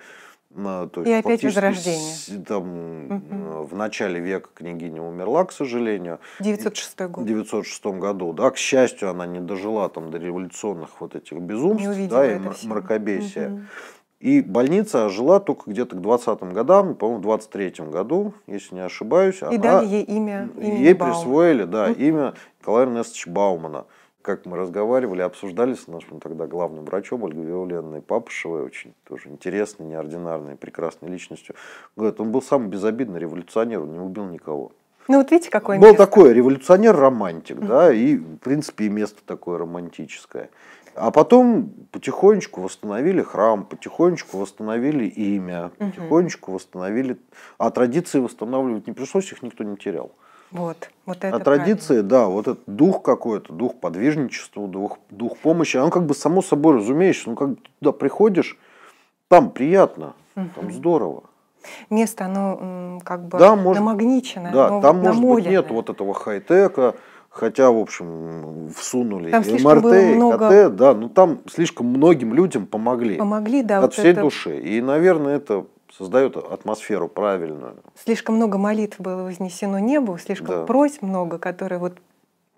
Э, то есть, и опять возрождение. Там, угу. В начале века княгиня умерла, к сожалению. 906 год. В 906 году, да. К счастью, она не дожила там, до революционных вот этих безумств, да, и мракобесия. Угу. И больница жила только где-то к 20-м годам, по-моему, в 23-м году, если не ошибаюсь. И она, дали ей имя. имя ей Баум. присвоили, да, имя Николая Эрнестовича Баумана. Как мы разговаривали, обсуждали с нашим тогда главным врачом Ольгой Виоленной Папышевой, очень тоже интересной, неординарной, прекрасной личностью. Говорит, он был самый безобидный революционер, он не убил никого. Ну вот видите, какой Был такой революционер-романтик, да, и, в принципе, и место такое романтическое. А потом потихонечку восстановили храм, потихонечку восстановили имя, потихонечку восстановили. А традиции восстанавливать не пришлось, их никто не терял. Вот, вот это а традиции, правильно. да, вот этот дух какой-то, дух подвижничества, дух, дух помощи, он как бы само собой разумеешься, ну как бы туда приходишь, там приятно, угу. там здорово. Место, оно как бы да, может, намагничено, да, там, может быть, нет вот этого хай-тека, Хотя, в общем, всунули там и МРТ, и много... КТ, да, но ну, там слишком многим людям помогли. Помогли, да. От вот всей это... души. И, наверное, это создает атмосферу правильную. Слишком много молитв было вознесено небу, слишком да. просьб много, которые вот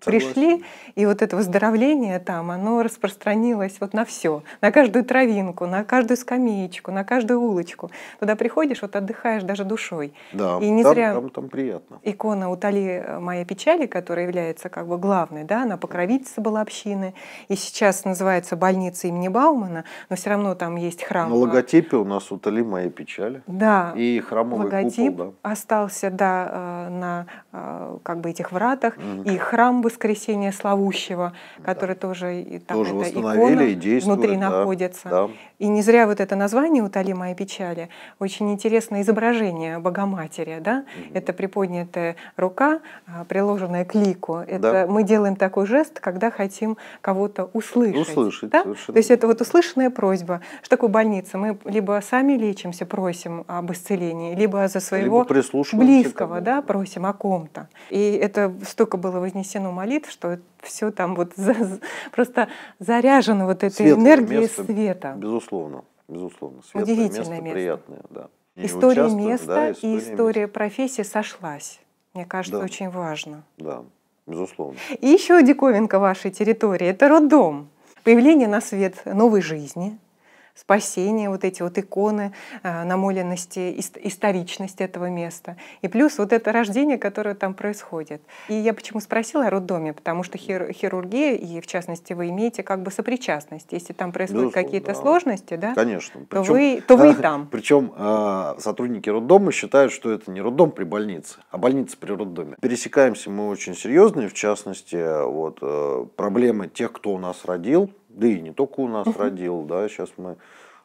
пришли, и вот это выздоровление там, оно распространилось вот на все, на каждую травинку, на каждую скамеечку, на каждую улочку. Туда приходишь, вот отдыхаешь даже душой. Да, и не там, зря там, там приятно. Икона «Утоли э, моей печали», которая является как бы главной, да, она покровительница была общины, и сейчас называется больница имени Баумана, но все равно там есть храм. На а логотипе у нас «Утоли моей печали». Да. И храмовый логотип купол, да. остался, да, э, на э, как бы этих вратах, угу. и храм воскресения Славущего, который да. тоже, и, там, тоже эта икона и внутри да, находится. Да. И не зря вот это название «Утоли моей печали» очень интересное изображение Богоматери. Да? Угу. Это приподнятая рука, а, приложенная к лику. Это да. мы делаем такой жест, когда хотим кого-то услышать. Услышать, да? То есть это вот услышанная просьба. Что такое больница? Мы либо сами лечимся, просим об исцелении, либо за своего либо близкого да, просим о ком-то. И это столько было вознесено молитв, что все там вот за, просто заряжено вот этой Светлое энергией место, света. Безусловно, безусловно. Светлое Удивительное место, место. приятное, да. И история места да, история и история места. профессии сошлась. Мне кажется, да. очень важно. Да, безусловно. И еще диковинка вашей территории – это роддом. Появление на свет новой жизни – спасения, вот эти вот иконы э, намоленности, историчность этого места. И плюс вот это рождение, которое там происходит. И я почему спросила о роддоме, потому что хирургия, и в частности вы имеете как бы сопричастность. Если там происходят какие-то да. сложности, да, Конечно. Причем, вы, то вы и там. Причем э, сотрудники роддома считают, что это не роддом при больнице, а больница при роддоме. Пересекаемся мы очень серьезные, в частности, э, вот, проблемы тех, кто у нас родил, да и не только у нас родил, да, сейчас мы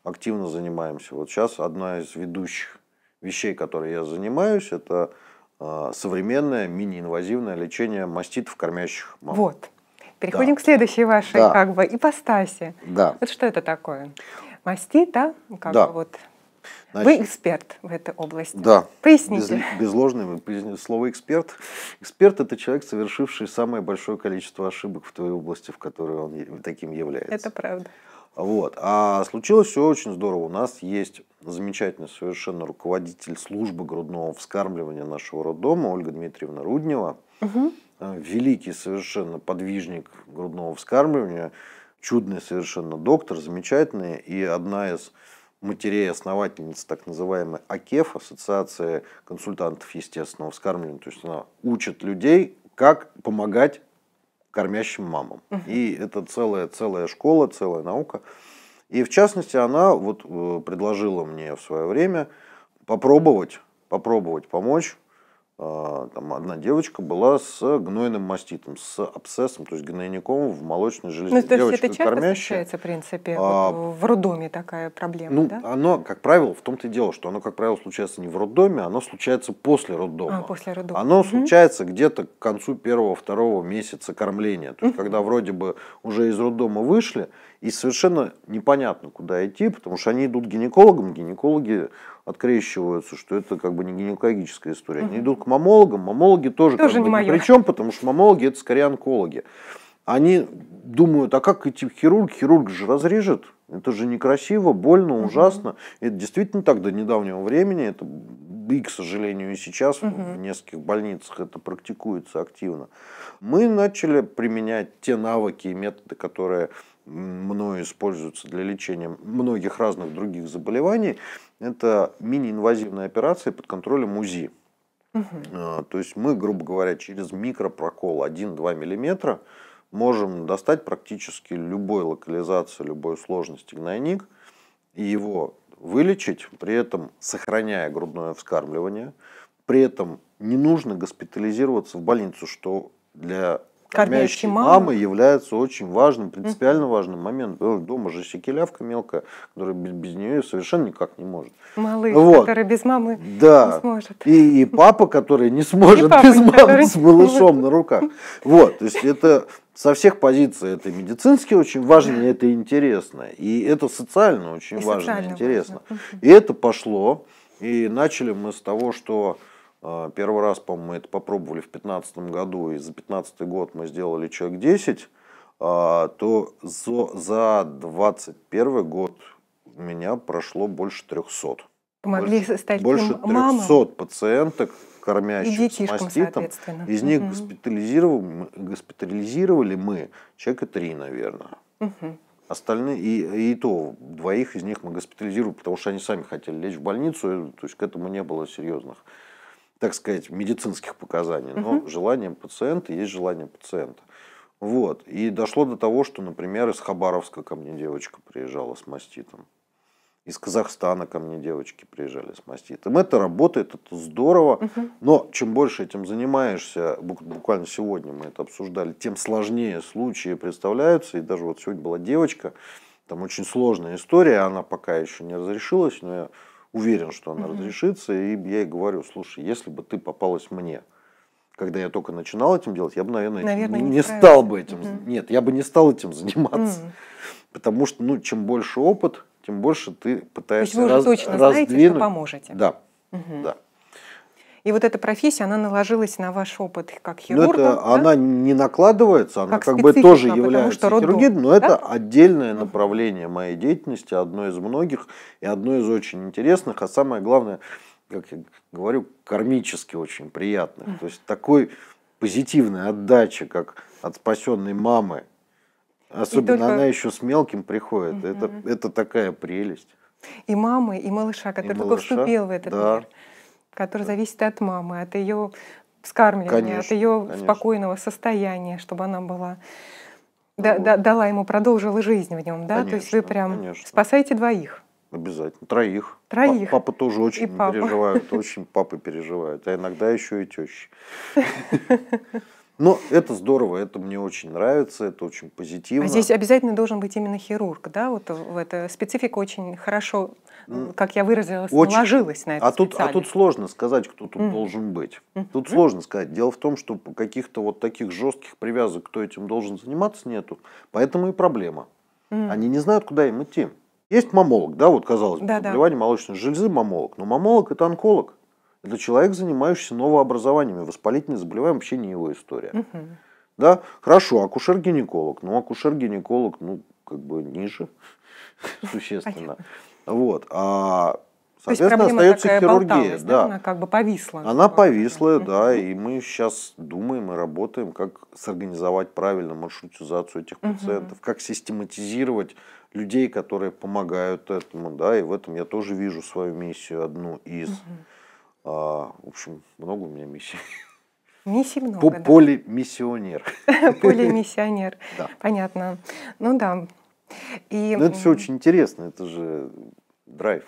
активно занимаемся. Вот сейчас одна из ведущих вещей, которой я занимаюсь, это а, современное мини-инвазивное лечение маститов кормящих мам. Вот. Переходим да. к следующей вашей да. как бы ипостаси. Да. Вот что это такое? Мастит, да? Как да. Бы вот Значит, Вы эксперт в этой области. Да. Поясните. Без, без ложного слова эксперт. Эксперт это человек, совершивший самое большое количество ошибок в той области, в которой он таким является. Это правда. Вот. А случилось все очень здорово. У нас есть замечательный совершенно руководитель службы грудного вскармливания нашего роддома Ольга Дмитриевна Руднева. Угу. Великий совершенно подвижник грудного вскармливания, чудный совершенно доктор, замечательный. И одна из матерей-основательниц так называемой АКЕФ, Ассоциация консультантов естественного вскармливания. То есть она учит людей, как помогать кормящим мамам. Угу. И это целая, целая школа, целая наука. И в частности, она вот э, предложила мне в свое время попробовать, попробовать помочь а, там одна девочка была с гнойным маститом, с абсцессом, то есть гнойником в молочной железе. Ну, то есть это часто кормящая, в принципе, а, в роддоме такая проблема, ну, да? Оно, как правило, в том-то и дело, что оно, как правило, случается не в роддоме, оно случается после роддома. А, после роддома. Оно угу. случается где-то к концу первого-второго месяца кормления, то есть угу. когда вроде бы уже из роддома вышли, и совершенно непонятно, куда идти, потому что они идут к гинекологам, гинекологи открещиваются, что это как бы не гинекологическая история. Они идут к мамологам, мамологи тоже, тоже как бы, не причем, потому что мамологи это скорее онкологи. Они думают, а как идти в хирург? Хирург же разрежет. Это же некрасиво, больно, угу. ужасно. Это действительно так до недавнего времени. Это и, к сожалению, и сейчас угу. в нескольких больницах это практикуется активно. Мы начали применять те навыки и методы, которые мною используются для лечения многих разных других заболеваний, это мини-инвазивные операции под контролем УЗИ. Угу. То есть мы, грубо говоря, через микропрокол 1-2 мм можем достать практически любой локализации, любой сложности гнойник и его вылечить, при этом сохраняя грудное вскармливание, при этом не нужно госпитализироваться в больницу, что для кормящей мамы, мамы является очень важным, принципиально важным моментом. Дома же еще келявка мелкая, которая без, без нее совершенно никак не может. Малыш, вот. который без мамы да. не сможет. И, и папа, который не сможет папа, без мамы с малышом на руках. Вот, то есть это со всех позиций это медицински очень важно, это интересно. И это социально очень и важно, социально интересно. Важно. И это пошло. И начали мы с того, что а, первый раз, по-моему, мы это попробовали в 2015 году, и за 2015 год мы сделали человек 10, а, то за 2021 год у меня прошло больше 300. Помогли стать Больше 300 мамам. пациенток, кормящих с маститом. Из них госпитализировали, госпитализировали мы человека 3, наверное. Угу. Остальные, и, и то, двоих из них мы госпитализировали, потому что они сами хотели лечь в больницу, то есть к этому не было серьезных так сказать, медицинских показаний, но угу. желанием пациента есть желание пациента. Вот. И дошло до того, что, например, из Хабаровска ко мне девочка приезжала с маститом. Из Казахстана ко мне девочки приезжали с маститом. Это работает, это здорово. Угу. Но чем больше этим занимаешься, буквально сегодня мы это обсуждали, тем сложнее случаи представляются. И даже вот сегодня была девочка, там очень сложная история, она пока еще не разрешилась, но я уверен, что она mm-hmm. разрешится, и я ей говорю, слушай, если бы ты попалась мне, когда я только начинал этим делать, я бы, наверное, наверное не, не стал бы этим, mm-hmm. нет, я бы не стал этим заниматься, mm-hmm. потому что, ну, чем больше опыт, тем больше ты пытаешься То есть вы уже раз, точно раздвинуть. знаете, что поможете. Да, угу. да. И вот эта профессия, она наложилась на ваш опыт как ну, хирурга. Но это, да? Она не накладывается, она как, как бы тоже является роддом, хирургией, но да? это отдельное направление моей деятельности, одно из многих и одно из очень интересных, а самое главное, как я говорю, кармически очень приятных. То есть такой позитивной отдачи, как от спасенной мамы, особенно только... она еще с мелким приходит, это, это такая прелесть. И мамы, и малыша, который и малыша, только вступил в этот да. мир который зависит от мамы, от ее вскармливания, конечно, от ее конечно. спокойного состояния, чтобы она была да, вот. Ну, да, дала ему, продолжила жизнь в нем, да? Конечно, То есть вы прям конечно. спасаете двоих. Обязательно. Троих. Троих. Папа тоже очень папа. переживает, очень папы переживают, а иногда еще и тещи. Но это здорово, это мне очень нравится, это очень позитивно. А здесь обязательно должен быть именно хирург, да? Вот в это специфика очень хорошо как я выразилась, Очень... наложилось на а это. А тут, а тут сложно сказать, кто тут mm. должен быть. Mm-hmm. Тут сложно сказать. Дело в том, что каких-то вот таких жестких привязок, кто этим должен заниматься, нету. Поэтому и проблема. Mm. Они не знают, куда им идти. Есть мамолог, да, вот казалось бы, да, заболевание да. молочной железы мамолог. Но мамолог это онколог. Это человек, занимающийся новообразованиями. Воспалительные заболевания вообще не его история. Угу. Да, хорошо, акушер-гинеколог. Ну, акушер-гинеколог, ну, как бы ниже существенно. Вот. А Соответственно, остается хирургия. Да. Она как бы повисла. Она повисла, да, и мы сейчас думаем и работаем, как сорганизовать правильно маршрутизацию этих пациентов, как систематизировать людей, которые помогают этому, да, и в этом я тоже вижу свою миссию одну из. А, в общем, много у меня миссий. Миссий много. По Полимиссионер. Полимиссионер. Понятно. Ну да, и... Ну, это все очень интересно, это же драйв.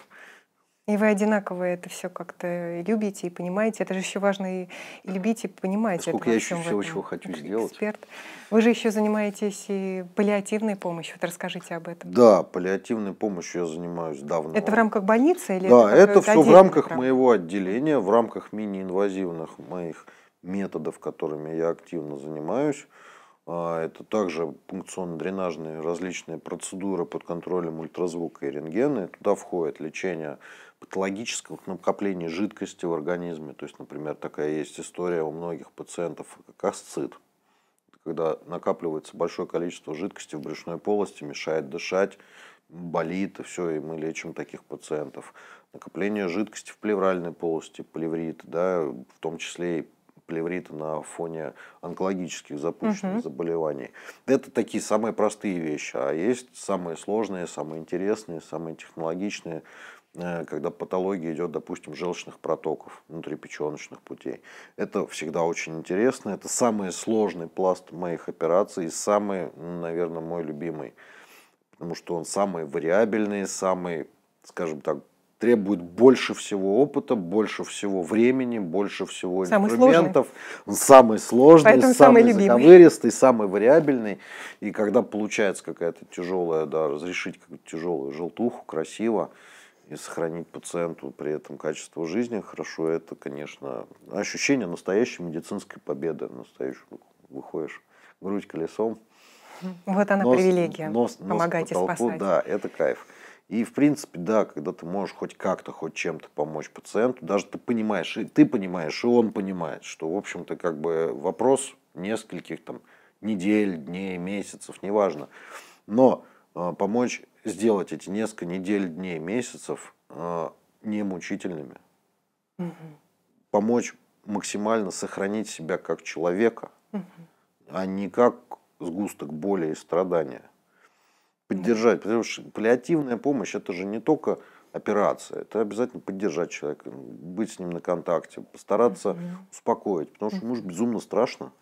И вы одинаково это все как-то любите и понимаете. Это же еще важно и, и любить, и понимать. Сколько я еще всего, чего хочу эксперт. сделать. Эксперт. Вы же еще занимаетесь и паллиативной помощью. Вот расскажите об этом. Да, паллиативной помощью я занимаюсь давно. Это в рамках больницы? Или да, это, это все в рамках программ? моего отделения, в рамках мини-инвазивных моих методов, которыми я активно занимаюсь. А, это также пункционно-дренажные различные процедуры под контролем ультразвука и рентгена. И туда входит лечение патологического накопления жидкости в организме. То есть, например, такая есть история у многих пациентов, как асцит. Когда накапливается большое количество жидкости в брюшной полости, мешает дышать, болит, и все, и мы лечим таких пациентов. Накопление жидкости в плевральной полости, плеврит, да, в том числе и плеврита на фоне онкологических запущенных угу. заболеваний. Это такие самые простые вещи, а есть самые сложные, самые интересные, самые технологичные, э, когда патология идет, допустим, желчных протоков, внутрипеченочных путей. Это всегда очень интересно. Это самый сложный пласт моих операций и самый, наверное, мой любимый. Потому что он самый вариабельный, самый, скажем так, требует больше всего опыта, больше всего времени, больше всего самый инструментов. Сложный. Самый сложный, Поэтому самый, самый заковыристый, самый вариабельный. И когда получается какая-то тяжелая, да, разрешить какую-то тяжелую желтуху красиво и сохранить пациенту при этом качество жизни хорошо, это, конечно, ощущение настоящей медицинской победы. Настоящую выходишь грудь колесом. Вот она нос, привилегия. Нос, нос помогать потолку, спасать. Да, это кайф. И, в принципе, да, когда ты можешь хоть как-то, хоть чем-то помочь пациенту, даже ты понимаешь, и ты понимаешь, и он понимает, что, в общем-то, как бы вопрос нескольких там недель, дней, месяцев, неважно. Но э, помочь сделать эти несколько недель, дней, месяцев э, не мучительными. Угу. Помочь максимально сохранить себя как человека, угу. а не как сгусток боли и страдания поддержать. Потому что паллиативная помощь это же не только операция, это обязательно поддержать человека, быть с ним на контакте, постараться угу. успокоить, потому что муж безумно страшно.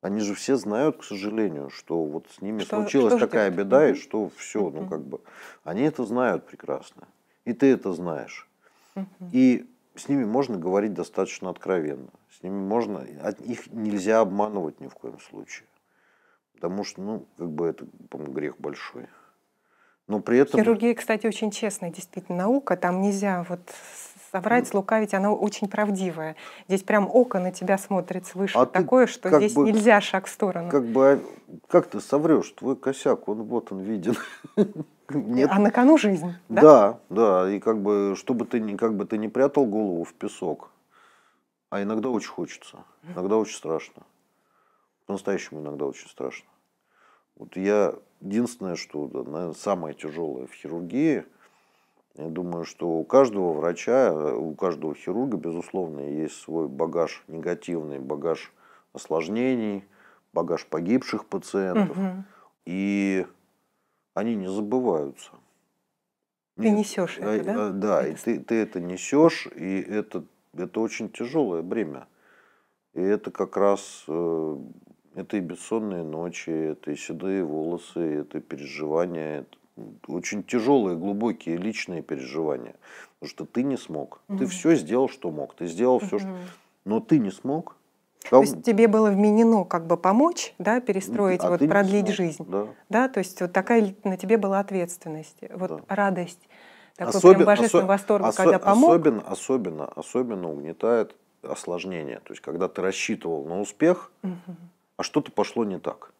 Они же все знают, к сожалению, что вот с ними что, случилась что такая ждет? беда, угу. и что все, угу. ну как бы. Они это знают прекрасно. И ты это знаешь. Угу. И с ними можно говорить достаточно откровенно. С ними можно, их нельзя обманывать ни в коем случае. Потому что, ну, как бы это, по-моему, грех большой. Но при этом... Хирургия, кстати, очень честная, действительно, наука. Там нельзя вот соврать, ну, слукавить, она очень правдивая. Здесь прям око на тебя смотрит свыше. А такое, что здесь бы, нельзя шаг в сторону. Как бы, а как ты соврешь? Твой косяк, он вот он виден. Нет. А на кону жизнь, да? Да, да. И как бы, чтобы ты, не как бы ты не прятал голову в песок, а иногда очень хочется, иногда очень страшно. По-настоящему иногда очень страшно. Вот я единственное, что, наверное, самое тяжелое в хирургии, я думаю, что у каждого врача, у каждого хирурга, безусловно, есть свой багаж негативный, багаж осложнений, багаж погибших пациентов. Угу. И они не забываются. Ты несешь это, да? А, да, это... и ты, ты это несешь, и это, это очень тяжелое бремя. И это как раз э, это и бессонные ночи, это и седые волосы, это и переживания, это очень тяжелые, глубокие личные переживания. Потому что ты не смог. Угу. Ты все сделал, что мог. Ты сделал все, угу. что... Но ты не смог. Там... То есть тебе было вменено как бы помочь, да, перестроить, а вот продлить жизнь. Да. да, то есть вот такая на тебе была ответственность, вот да. радость, такой особенно, прям божественный осо... восторг, осо... когда помог. Особенно, особенно, особенно угнетает осложнение. То есть когда ты рассчитывал на успех, угу а что-то пошло не так.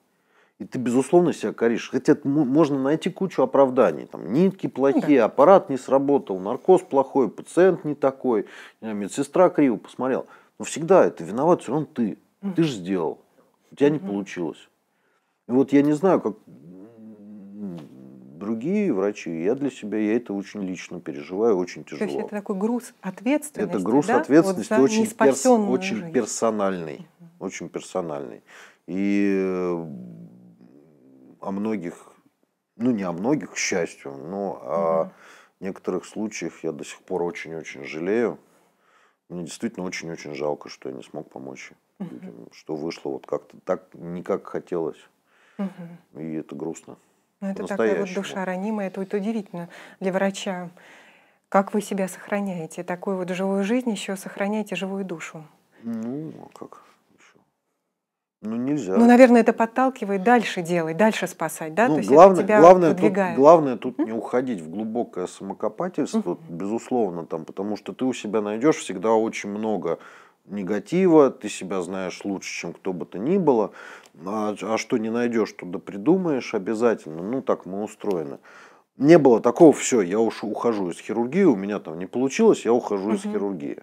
И ты, безусловно, себя коришь. Хотя можно найти кучу оправданий. Там, нитки ну плохие, аппарат не сработал, наркоз плохой, пациент не такой, медсестра криво посмотрела. Но всегда это виноват все равно ты. Ты же сделал. У тебя не получилось. И вот я не знаю, как другие врачи, я для себя я это очень лично переживаю, очень тяжело. То есть это такой груз ответственности, Это груз да? ответственности вот очень, перс, очень персональный очень персональный. И э, о многих, ну не о многих, к счастью, но о mm-hmm. некоторых случаях я до сих пор очень-очень жалею. Мне действительно очень-очень жалко, что я не смог помочь mm-hmm. что вышло вот как-то так, не как хотелось. Mm-hmm. И это грустно. Но ну, это такая вот душа ранимая, это, это удивительно для врача. Как вы себя сохраняете? Такую вот живую жизнь еще сохраняете живую душу. Ну, а как? Ну, нельзя. Ну, наверное, это подталкивает дальше делать, дальше спасать, да? Ну, То есть главное, тебя главное, тут, главное тут не уходить в глубокое самокопательство, безусловно, там, потому что ты у себя найдешь всегда очень много негатива, ты себя знаешь лучше, чем кто бы то ни было, а, а что не найдешь, туда придумаешь обязательно, ну так мы устроены. Не было такого, все, я уж ухожу из хирургии, у меня там не получилось, я ухожу mm из хирургии.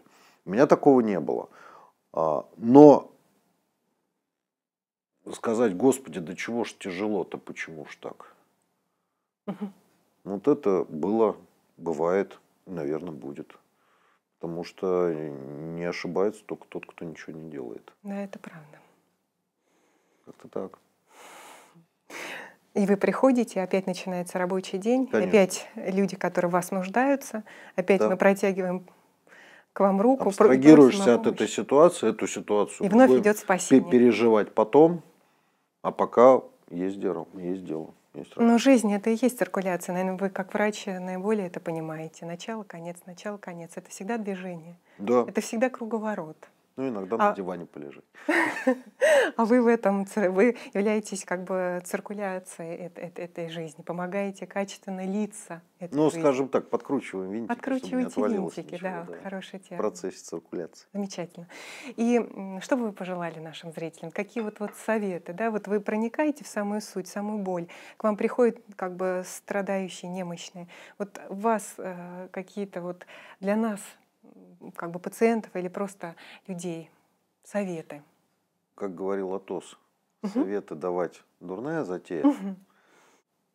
У меня такого не было. А, но сказать, Господи, да чего ж тяжело-то, почему ж так? Угу. Вот это было, бывает, наверное, будет. Потому что не ошибается только тот, кто ничего не делает. Да, это правда. Как-то так. И вы приходите, опять начинается рабочий день, Конечно. опять люди, которые вас нуждаются, опять да. мы протягиваем к вам руку. Абстрагируешься от этой ситуации, эту ситуацию и вновь идет спасение. переживать потом, а пока есть дело, есть дело. Есть работа. Но ну, жизнь это и есть циркуляция. Наверное, вы как врач наиболее это понимаете. Начало, конец, начало, конец. Это всегда движение. Да. Это всегда круговорот. Ну, иногда а... на диване полежать. А вы в этом, вы являетесь как бы циркуляцией этой жизни, помогаете качественно литься Ну, скажем так, подкручиваем винтики, Подкручиваете винтики, да, хороший тема. В процессе циркуляции. Замечательно. И что бы вы пожелали нашим зрителям? Какие вот вот советы, да, вот вы проникаете в самую суть, самую боль, к вам приходят как бы страдающие, немощные. Вот вас э, какие-то вот для нас, как бы пациентов или просто людей? Советы. Как говорил Атос, угу. советы давать дурная затея. Угу.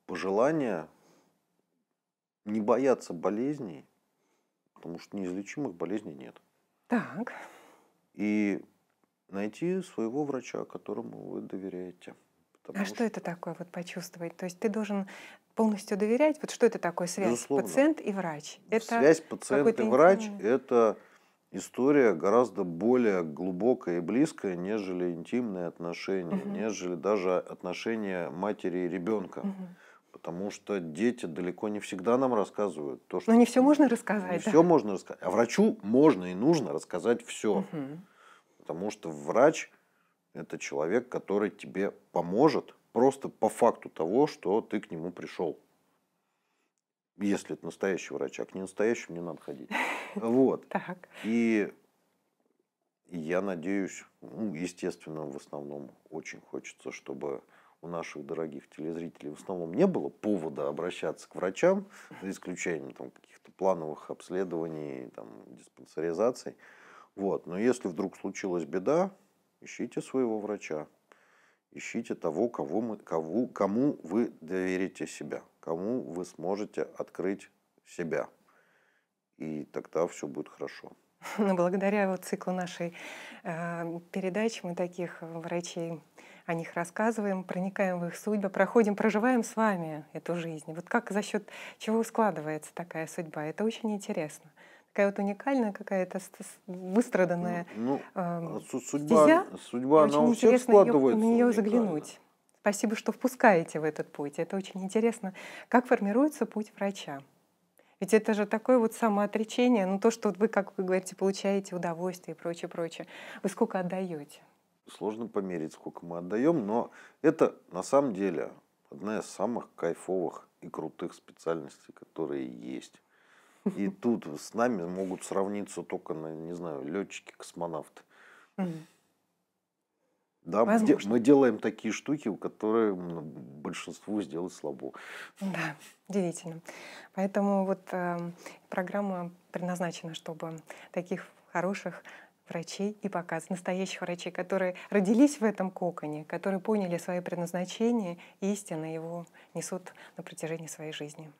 Пожелание не бояться болезней, потому что неизлечимых болезней нет. Так. И найти своего врача, которому вы доверяете. а что, что это такое, вот почувствовать? То есть ты должен полностью доверять? Вот что это такое связь Безусловно. пациент и врач? Это связь пациент и врач – это история гораздо более глубокая и близкая, нежели интимные отношения, угу. нежели даже отношения матери и ребенка. Угу. Потому что дети далеко не всегда нам рассказывают то, что. Но не все можно рассказать. Не да? все можно рассказать. А врачу можно и нужно рассказать все. Угу. Потому что врач это человек, который тебе поможет, просто по факту того, что ты к нему пришел. Если это настоящий врач, а к ненастоящему не надо ходить. Вот. Так. И я надеюсь, ну, естественно, в основном очень хочется, чтобы у наших дорогих телезрителей в основном не было повода обращаться к врачам, за исключением там, каких-то плановых обследований, там, диспансеризаций. Вот. Но если вдруг случилась беда, ищите своего врача. Ищите того, кого мы, кого, кому вы доверите себя, кому вы сможете открыть себя. И тогда все будет хорошо. Но ну, благодаря вот циклу нашей э, передач мы таких врачей о них рассказываем, проникаем в их судьбы, проходим, проживаем с вами эту жизнь. Вот как за счет чего складывается такая судьба? Это очень интересно такая вот уникальная какая-то выстраданная ну, ну э, а судьба, стезя. Судьба, очень она у всех складывается. Ее, на нее заглянуть. Спасибо, что впускаете в этот путь. Это очень интересно. Как формируется путь врача? Ведь это же такое вот самоотречение, ну то, что вы, как вы говорите, получаете удовольствие и прочее, прочее. Вы сколько отдаете? Сложно померить, сколько мы отдаем, но это на самом деле одна из самых кайфовых и крутых специальностей, которые есть. И тут с нами могут сравниться только, на, не знаю, летчики, космонавты. Да, Возможно. мы, мы делаем такие штуки, которые ну, большинству сделать слабо. Да, удивительно. Поэтому вот э, программа предназначена, чтобы таких хороших врачей и показ настоящих врачей, которые родились в этом коконе, которые поняли свое предназначение и истинно его несут на протяжении своей жизни.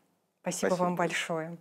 Спасибо, Спасибо. вам большое.